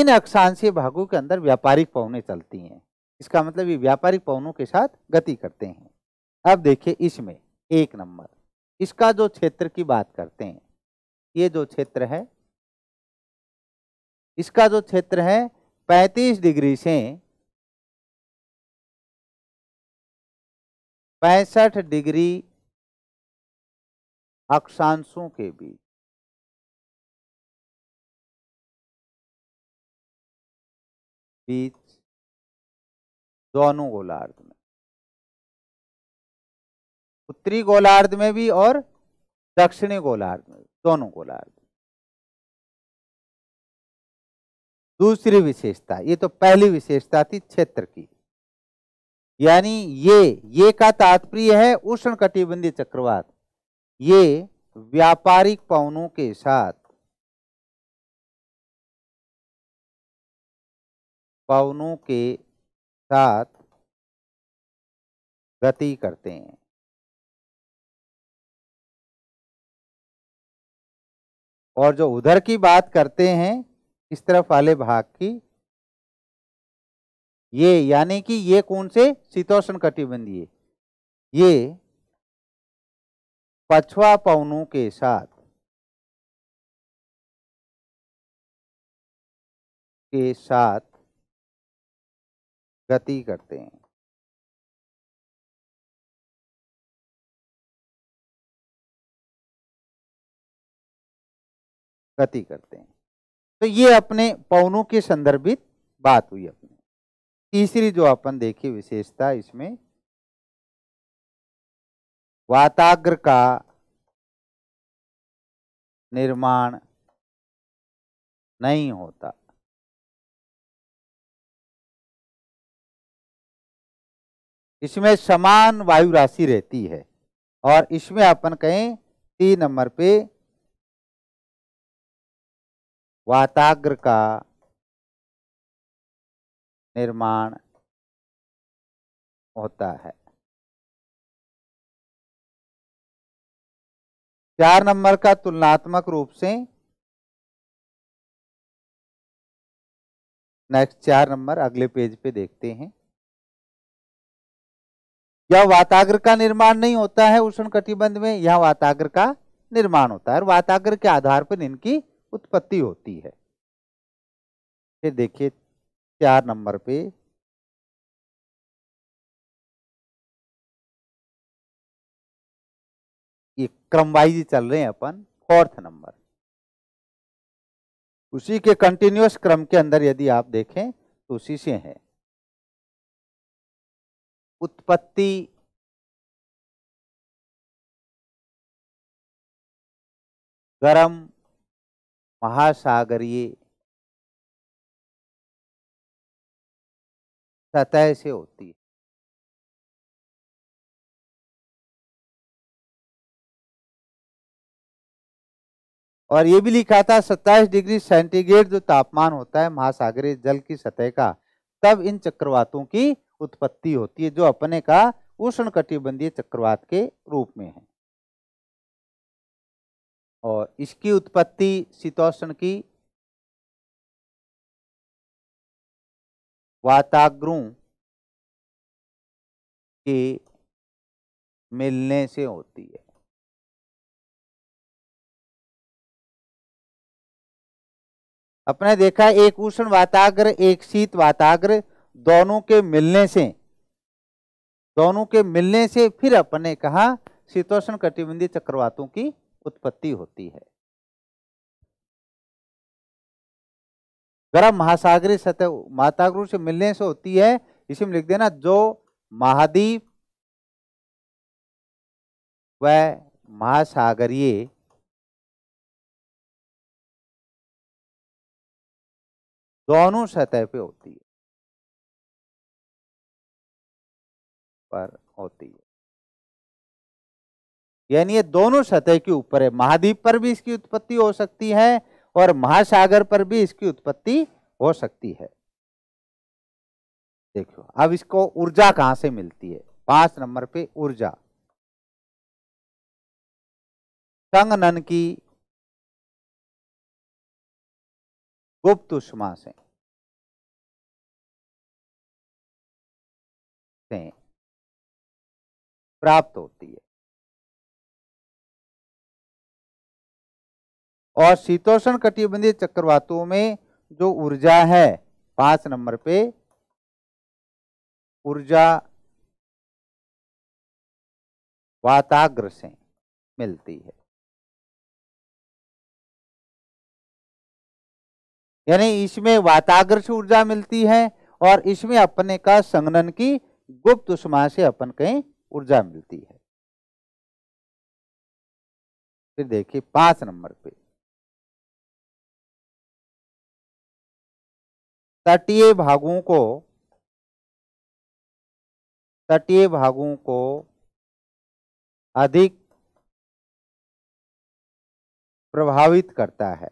इन अक्षांशीय भागों के अंदर व्यापारिक पवने चलती हैं इसका मतलब ये व्यापारिक पवनों के साथ गति करते हैं अब देखिए इसमें एक नंबर इसका जो क्षेत्र की बात करते हैं ये जो क्षेत्र है इसका जो क्षेत्र है 35 डिग्री से पैंसठ डिग्री अक्षांशों के बीच बीच दोनों गोलार्ध में उत्तरी गोलार्ध में भी और दक्षिणी गोलार्ध में दोनों गोलार्ध दूसरी विशेषता ये तो पहली विशेषता थी क्षेत्र की यानी ये ये का तात्पर्य है उष्ण कटिबंधीय चक्रवात ये व्यापारिक पवनों के साथ पवनों के साथ गति करते हैं और जो उधर की बात करते हैं इस तरफ वाले भाग की ये यानी कि ये कौन से शीतोष्ण कटिबंधीय ये पछुआ पवनों के साथ के साथ गति करते हैं गति करते हैं तो ये अपने पवनों के संदर्भित बात हुई अपने तीसरी जो अपन देखी विशेषता इसमें वाताग्र का निर्माण नहीं होता इसमें समान वायु राशि रहती है और इसमें अपन कहें तीन नंबर पे वाताग्र का निर्माण होता है चार नंबर का तुलनात्मक रूप से नेक्स्ट चार नंबर अगले पेज पे देखते हैं यह वाताग्र का निर्माण नहीं होता है उष्ण कटिबंध में यह वाताग्र का निर्माण होता है और वाताग्र के आधार पर इनकी उत्पत्ति होती है फिर देखिए चार नंबर पे ये क्रमवाइज चल रहे हैं अपन फोर्थ नंबर उसी के कंटिन्यूस क्रम के अंदर यदि आप देखें तो उसी से है उत्पत्ति गरम महासागरीय सतह से होती है और ये भी लिखा था सत्ताईस डिग्री सेंटीग्रेड जो तापमान होता है महासागरीय जल की सतह का तब इन चक्रवातों की उत्पत्ति होती है जो अपने का उष्ण कटिबंधीय चक्रवात के रूप में है और इसकी उत्पत्ति शीतोष्ण की वाताग्रों के मिलने से होती है अपने देखा एक उष्ण वाताग्र एक शीत वाताग्र दोनों के मिलने से दोनों के मिलने से फिर अपन ने कहा शीतोष्ण कटिबंधी चक्रवातों की उत्पत्ति होती है गर्म महासागरी सतह महासागरों से मिलने से होती है इसी में लिख देना जो महाद्वीप व महासागरीय दोनों सतह पे होती है पर होती है यानी ये दोनों सतह के ऊपर है महाद्वीप पर भी इसकी उत्पत्ति हो सकती है और महासागर पर भी इसकी उत्पत्ति हो सकती है देखो अब इसको ऊर्जा कहां से मिलती है पांच नंबर पे ऊर्जा संगनन की गुप्त उष्मा से प्राप्त होती है और शीतोषण कटिबंधीय चक्रवातों में जो ऊर्जा है पांच नंबर पे ऊर्जा वाताग्र से मिलती है यानी इसमें वाताग्र से ऊर्जा मिलती है और इसमें अपने का संगनन की गुप्त उष्मा से अपन कहीं ऊर्जा मिलती है फिर देखिए पांच नंबर पे तटीय भागों को तटीय भागों को अधिक प्रभावित करता है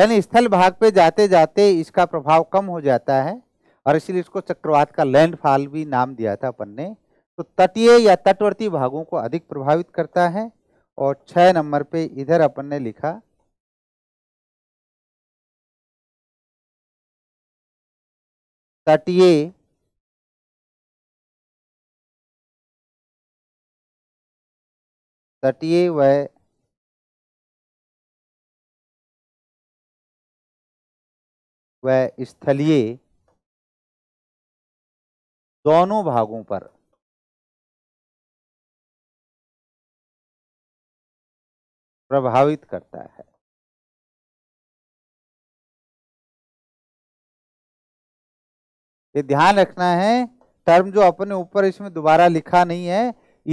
यानी स्थल भाग पे जाते जाते इसका प्रभाव कम हो जाता है और इसलिए इसको चक्रवात का लैंडफॉल भी नाम दिया था अपन ने तो तटीय या तटवर्ती भागों को अधिक प्रभावित करता है और छः नंबर पे इधर अपन ने लिखा तटीय तटीय व व स्थलीय दोनों भागों पर प्रभावित करता है ये ध्यान रखना है टर्म जो अपने ऊपर इसमें दोबारा लिखा नहीं है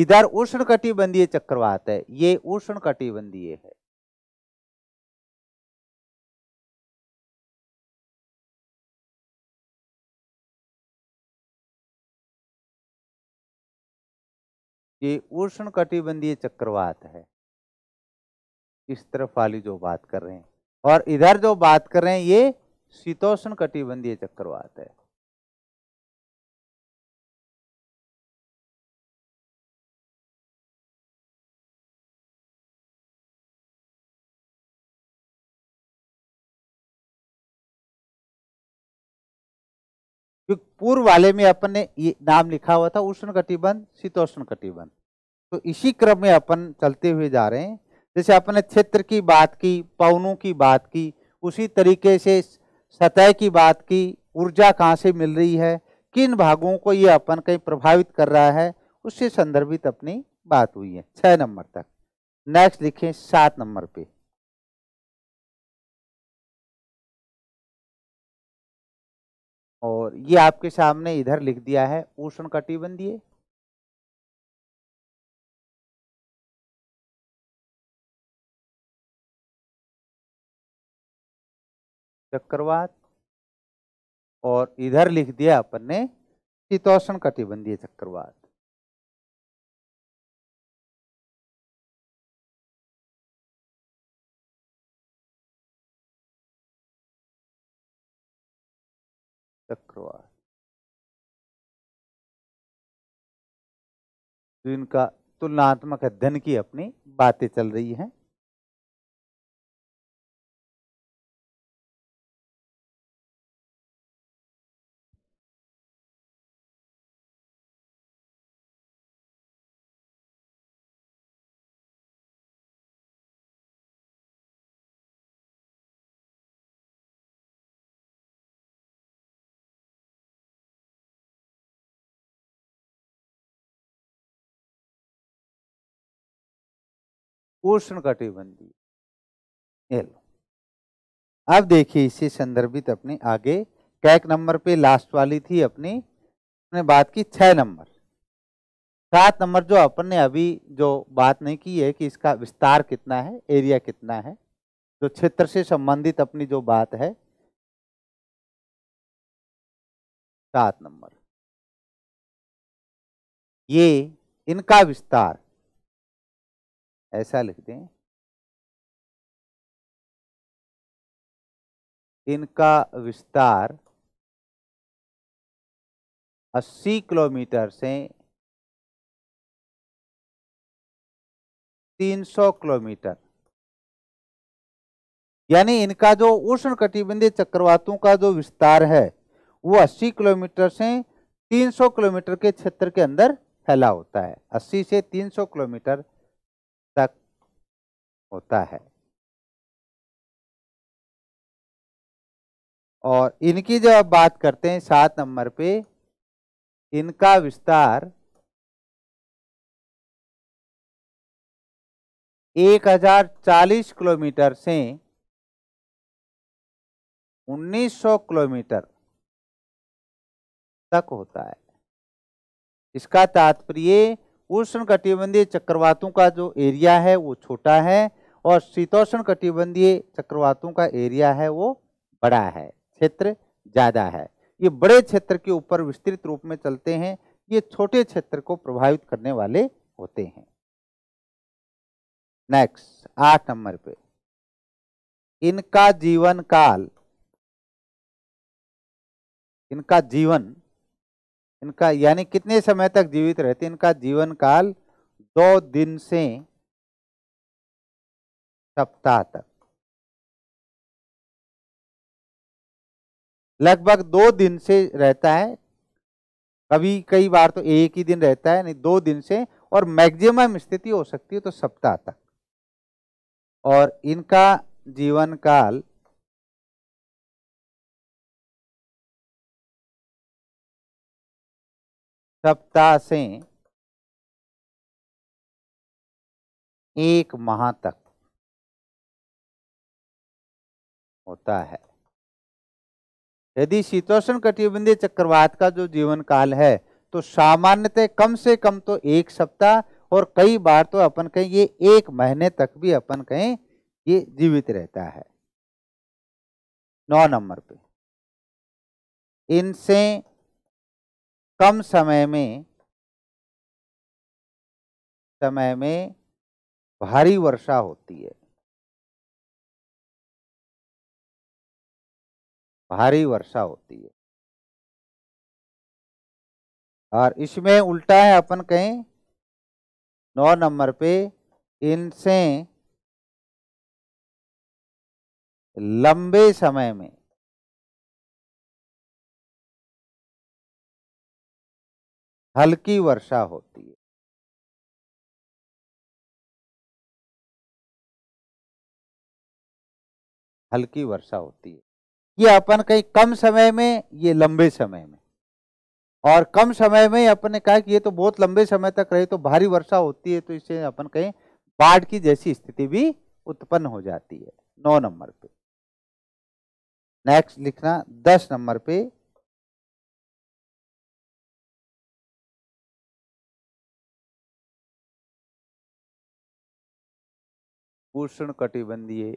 इधर उष्ण कटिबंधीय चक्रवात है ये उष्ण कटिबंधीय है ये उष्ण कटिबंधीय चक्रवात है इस तरफ वाली जो बात कर रहे हैं और इधर जो बात कर रहे हैं ये शीतोष्ण कटिबंधीय चक्रवात है पूर्व वाले में अपन ने ये नाम लिखा हुआ था उष्ण कटिबंध शीतोष्ण कटिबंध तो इसी क्रम में अपन चलते हुए जा रहे हैं जैसे अपने क्षेत्र की बात की पवनों की बात की उसी तरीके से सतह की बात की ऊर्जा कहाँ से मिल रही है किन भागों को ये अपन कहीं प्रभावित कर रहा है उससे संदर्भित अपनी बात हुई है छः नंबर तक नेक्स्ट लिखें सात नंबर पे और ये आपके सामने इधर लिख दिया है उष्ण कटिबंधीय चक्रवात और इधर लिख दिया अपन ने शीतोषण कटिबंधीय चक्रवात चक्रवार तो इनका तुलनात्मक अध्ययन की अपनी बातें चल रही हैं उष्ण कटिबंधी अब देखिए इसे संदर्भित अपने आगे कैक नंबर पे लास्ट वाली थी अपनी अपने बात की छह नंबर सात नंबर जो अपन ने अभी जो बात नहीं की है कि इसका विस्तार कितना है एरिया कितना है जो क्षेत्र से संबंधित अपनी जो बात है सात नंबर ये इनका विस्तार ऐसा लिख दें इनका विस्तार 80 किलोमीटर से 300 किलोमीटर यानी इनका जो उष्ण कटिबंधीय चक्रवातों का जो विस्तार है वो 80 किलोमीटर से 300 किलोमीटर के क्षेत्र के अंदर फैला होता है 80 से 300 किलोमीटर होता है और इनकी जो आप बात करते हैं सात नंबर पे इनका विस्तार एक हजार चालीस किलोमीटर से उन्नीस सौ किलोमीटर तक होता है इसका तात्पर्य उष्ण कटिबंधीय चक्रवातों का जो एरिया है वो छोटा है और शीतोष्ण कटिबंधीय चक्रवातों का एरिया है वो बड़ा है क्षेत्र ज़्यादा है ये बड़े क्षेत्र के ऊपर विस्तृत रूप में चलते हैं ये छोटे क्षेत्र को प्रभावित करने वाले होते हैं नेक्स्ट आठ नंबर पे इनका जीवन काल इनका जीवन इनका यानी कितने समय तक जीवित रहते इनका जीवन काल दो दिन से सप्ताह तक लगभग दो दिन से रहता है कभी कई बार तो एक ही दिन रहता है नहीं दो दिन से और मैक्सिमम स्थिति हो सकती है तो सप्ताह तक और इनका जीवन काल सप्ताह से एक माह तक होता है यदि शीतोष्ण कटिबंधीय चक्रवात का जो जीवन काल है तो सामान्यतः कम से कम तो एक सप्ताह और कई बार तो अपन कहें ये एक महीने तक भी अपन कहें ये जीवित रहता है नौ नंबर पे इनसे कम समय में समय में भारी वर्षा होती है भारी वर्षा होती है और इसमें उल्टा है अपन कहीं नौ नंबर पे इनसे लंबे समय में हल्की वर्षा होती है हल्की वर्षा होती है ये अपन कहीं कम समय में ये लंबे समय में और कम समय में अपन ने कहा कि ये तो बहुत लंबे समय तक रहे तो भारी वर्षा होती है तो इससे अपन कहीं बाढ़ की जैसी स्थिति भी उत्पन्न हो जाती है नौ नंबर पे नेक्स्ट लिखना दस नंबर पे उष्ण कटिबंधीय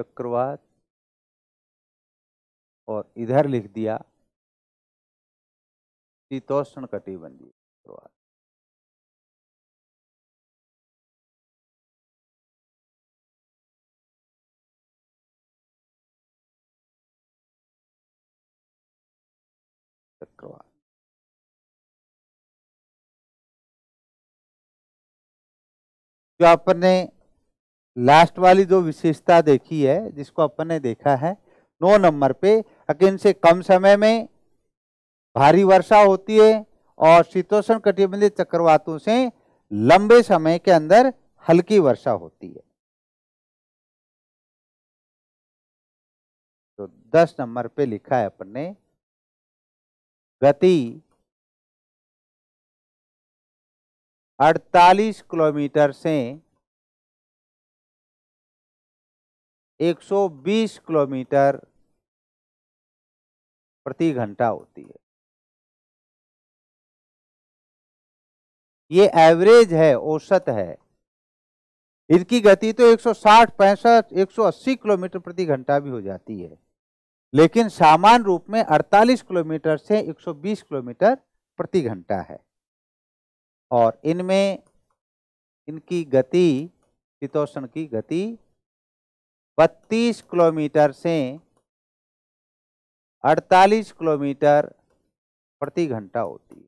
चक्रवात और इधर लिख दिया शीतोष्ण कटिबंधीय चक्रवात चक्रवात जो आपने लास्ट वाली जो विशेषता देखी है जिसको अपन ने देखा है नौ नंबर पे अकेन से कम समय में भारी वर्षा होती है और शीतोष्ण कटिबंधित चक्रवातों से लंबे समय के अंदर हल्की वर्षा होती है तो दस नंबर पे लिखा है अपन ने गति 48 किलोमीटर से 120 किलोमीटर प्रति घंटा होती है ये एवरेज है औसत है इनकी गति तो 160, पैंसठ 180 किलोमीटर प्रति घंटा भी हो जाती है लेकिन सामान्य रूप में 48 किलोमीटर से 120 किलोमीटर प्रति घंटा है और इनमें इनकी गति शीतोषण की गति बत्तीस किलोमीटर से 48 किलोमीटर प्रति घंटा होती है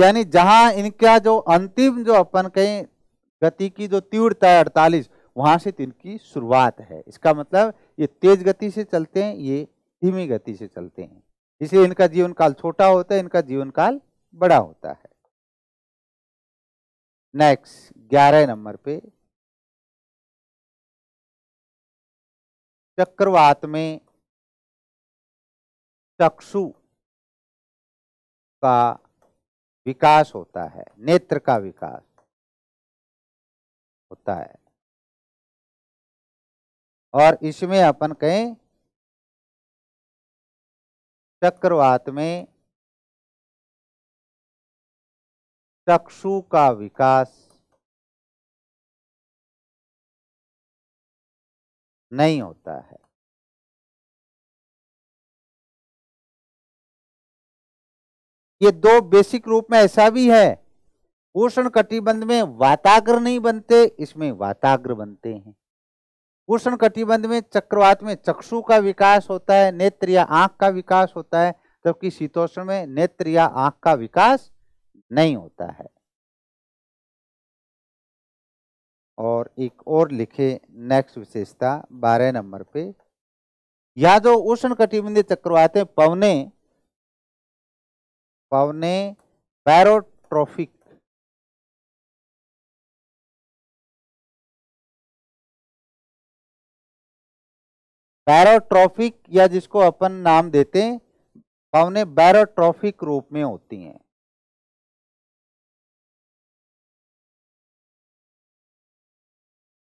यानी जहां इनका जो अंतिम जो अपन कहें गति की जो तीव्रता है अड़तालीस वहां से तो इनकी शुरुआत है इसका मतलब ये तेज गति से चलते हैं ये धीमी गति से चलते हैं इसलिए इनका जीवन काल छोटा होता है इनका जीवन काल बड़ा होता है नेक्स्ट ग्यारह नंबर पे चक्रवात में चक्षु का विकास होता है नेत्र का विकास होता है और इसमें अपन कहें चक्रवात में चक्षु का विकास नहीं होता है ये दो बेसिक रूप में ऐसा भी है उष्ण कटिबंध में वाताग्र नहीं बनते इसमें वाताग्र बनते हैं उष्ण कटिबंध में चक्रवात में चक्षु का विकास होता है नेत्र या आंख का विकास होता है जबकि शीतोष्ण में नेत्र या आंख का विकास नहीं होता है और एक और लिखे नेक्स्ट विशेषता बारह नंबर पे या जो उष्ण कटिबंधी चक्रवात है पवने पवने पैरोट्रोफिक बैरोट्रॉफिक या जिसको अपन नाम देते हैं भावने बैरोट्रॉफिक रूप में होती हैं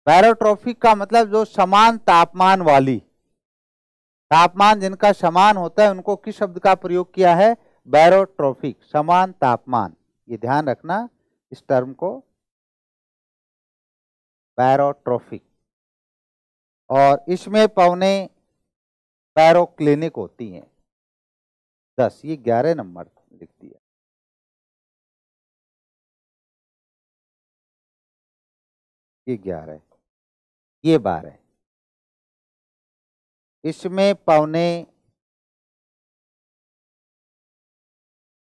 बैरोट्रॉफिक का मतलब जो समान तापमान वाली तापमान जिनका समान होता है उनको किस शब्द का प्रयोग किया है बैरोट्रॉफिक समान तापमान ये ध्यान रखना इस टर्म को बैरोट्रॉफिक और इसमें पौने पैरो क्लिनिक होती हैं दस ये ग्यारह नंबर लिख दिया ये ग्यारह ये बारह इसमें पौने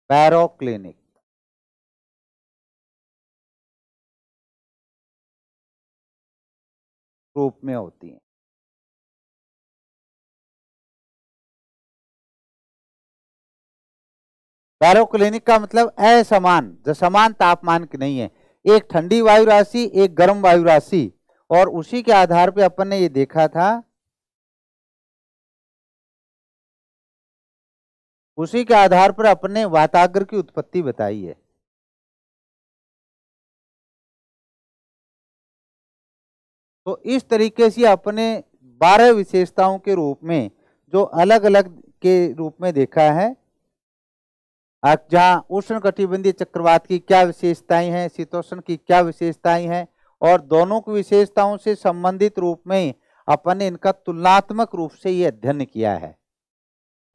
पैरो क्लिनिक रूप में होती हैं बैरोक्लिनिक का मतलब असमान जो समान तापमान की नहीं है एक ठंडी वायु राशि एक गर्म वायु राशि और उसी के आधार पे अपन ने ये देखा था उसी के आधार पर अपने वाताग्र की उत्पत्ति बताई है तो इस तरीके से अपने बारह विशेषताओं के रूप में जो अलग अलग के रूप में देखा है जहाँ उष्ण कटिबंधीय चक्रवात की क्या विशेषताएं हैं शीतोष्ण की क्या विशेषताएं हैं और दोनों की विशेषताओं से संबंधित रूप में अपन इनका तुलनात्मक रूप से ये अध्ययन किया है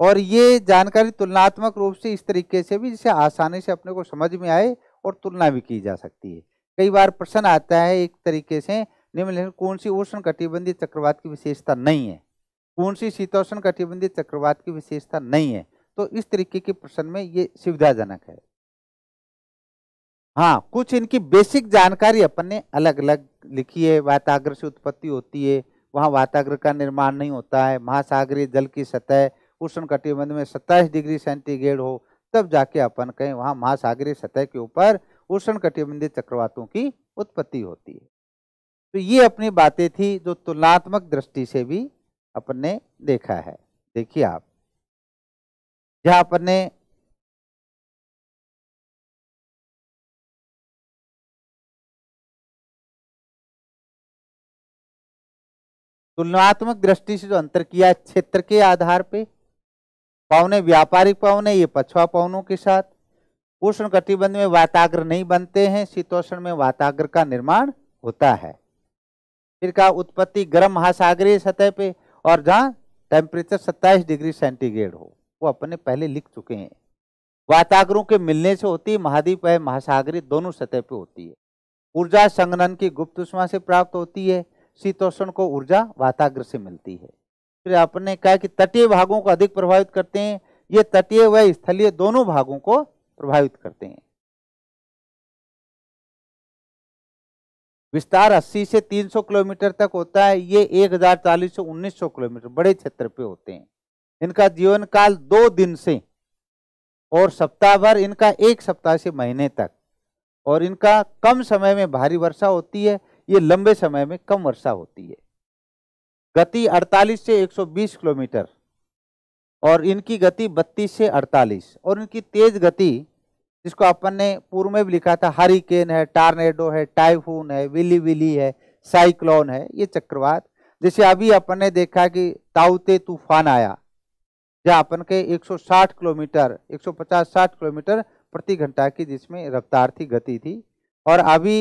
और ये जानकारी तुलनात्मक रूप से इस तरीके से भी जिसे आसानी से अपने को समझ में आए और तुलना भी की जा सकती है कई बार प्रश्न आता है एक तरीके से निम्नलिखित मतलब कौन सी उष्ण कटिबंधी चक्रवात की विशेषता नहीं है कौन सी शीतोष्ण कटिबंधी चक्रवात की विशेषता नहीं है तो इस तरीके के प्रश्न में ये सुविधाजनक है हाँ कुछ इनकी बेसिक जानकारी अपन ने अलग अलग लिखी है वाताग्र से उत्पत्ति होती है वहाँ वाताग्र का निर्माण नहीं होता है महासागरीय जल की सतह उष्ण कटिबंध में सत्ताईस डिग्री सेंटीग्रेड हो तब जाके अपन कहें वहाँ महासागरीय सतह के ऊपर उष्ण कटिबंधी चक्रवातों की उत्पत्ति होती है तो ये अपनी बातें थी जो तुलनात्मक दृष्टि से भी अपन ने देखा है देखिए आप जहाँ अपन ने तुलनात्मक दृष्टि से जो अंतर किया क्षेत्र के आधार पे पवने व्यापारिक पवने ये पछुआ पवनों के साथ उष्ण कटिबंध में वाताग्र नहीं बनते हैं शीतोष्ण में वाताग्र का निर्माण होता है फिर का उत्पत्ति गर्म महासागरीय सतह पे और जहाँ टेम्परेचर 27 डिग्री सेंटीग्रेड हो वो अपने पहले लिख चुके हैं वातागरों के मिलने से होती है महाद्वीप है महासागरी दोनों सतह पे होती है ऊर्जा संगनन की गुप्त उष्मा से प्राप्त होती है शीतोषण को ऊर्जा वाताग्र से मिलती है फिर आपने कहा कि तटीय भागों को अधिक प्रभावित करते हैं ये तटीय व स्थलीय दोनों भागों को प्रभावित करते हैं विस्तार 80 से 300 किलोमीटर तक होता है ये 1040 से 1900 किलोमीटर बड़े क्षेत्र पे होते हैं इनका जीवन काल दो दिन से और सप्ताह भर इनका एक सप्ताह से महीने तक और इनका कम समय में भारी वर्षा होती है ये लंबे समय में कम वर्षा होती है गति 48 से 120 किलोमीटर और इनकी गति 32 से 48 और इनकी तेज गति जिसको अपन ने पूर्व में भी लिखा था हरिकेन है टारनेडो है टाइफून है विली विली है साइक्लोन है ये चक्रवात जैसे अभी अपन ने देखा कि ताउते तूफान आया जहाँ अपन के 160 किलोमीटर 150-60 किलोमीटर प्रति घंटा की जिसमें रफ्तार थी गति थी और अभी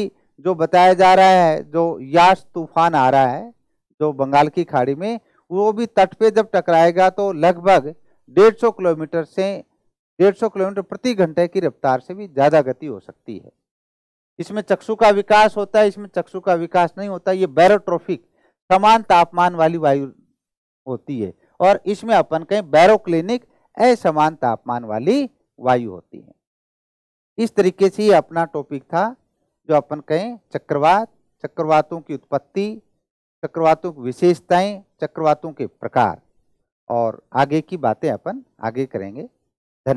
जो बताया जा रहा है जो यास तूफान आ रहा है जो बंगाल की खाड़ी में वो भी तट पे जब टकराएगा तो लगभग 150 किलोमीटर से 150 किलोमीटर प्रति घंटे की रफ्तार से भी ज़्यादा गति हो सकती है इसमें चक्षु का विकास होता है इसमें चक्षु का विकास नहीं होता ये बैरोट्रोफिक समान तापमान वाली वायु होती है और इसमें अपन कहें बैरोक्लिनिक असमान तापमान वाली वायु होती है इस तरीके से ये अपना टॉपिक था जो अपन कहें चक्रवात चक्रवातों की उत्पत्ति चक्रवातों की विशेषताएं चक्रवातों के प्रकार और आगे की बातें अपन आगे करेंगे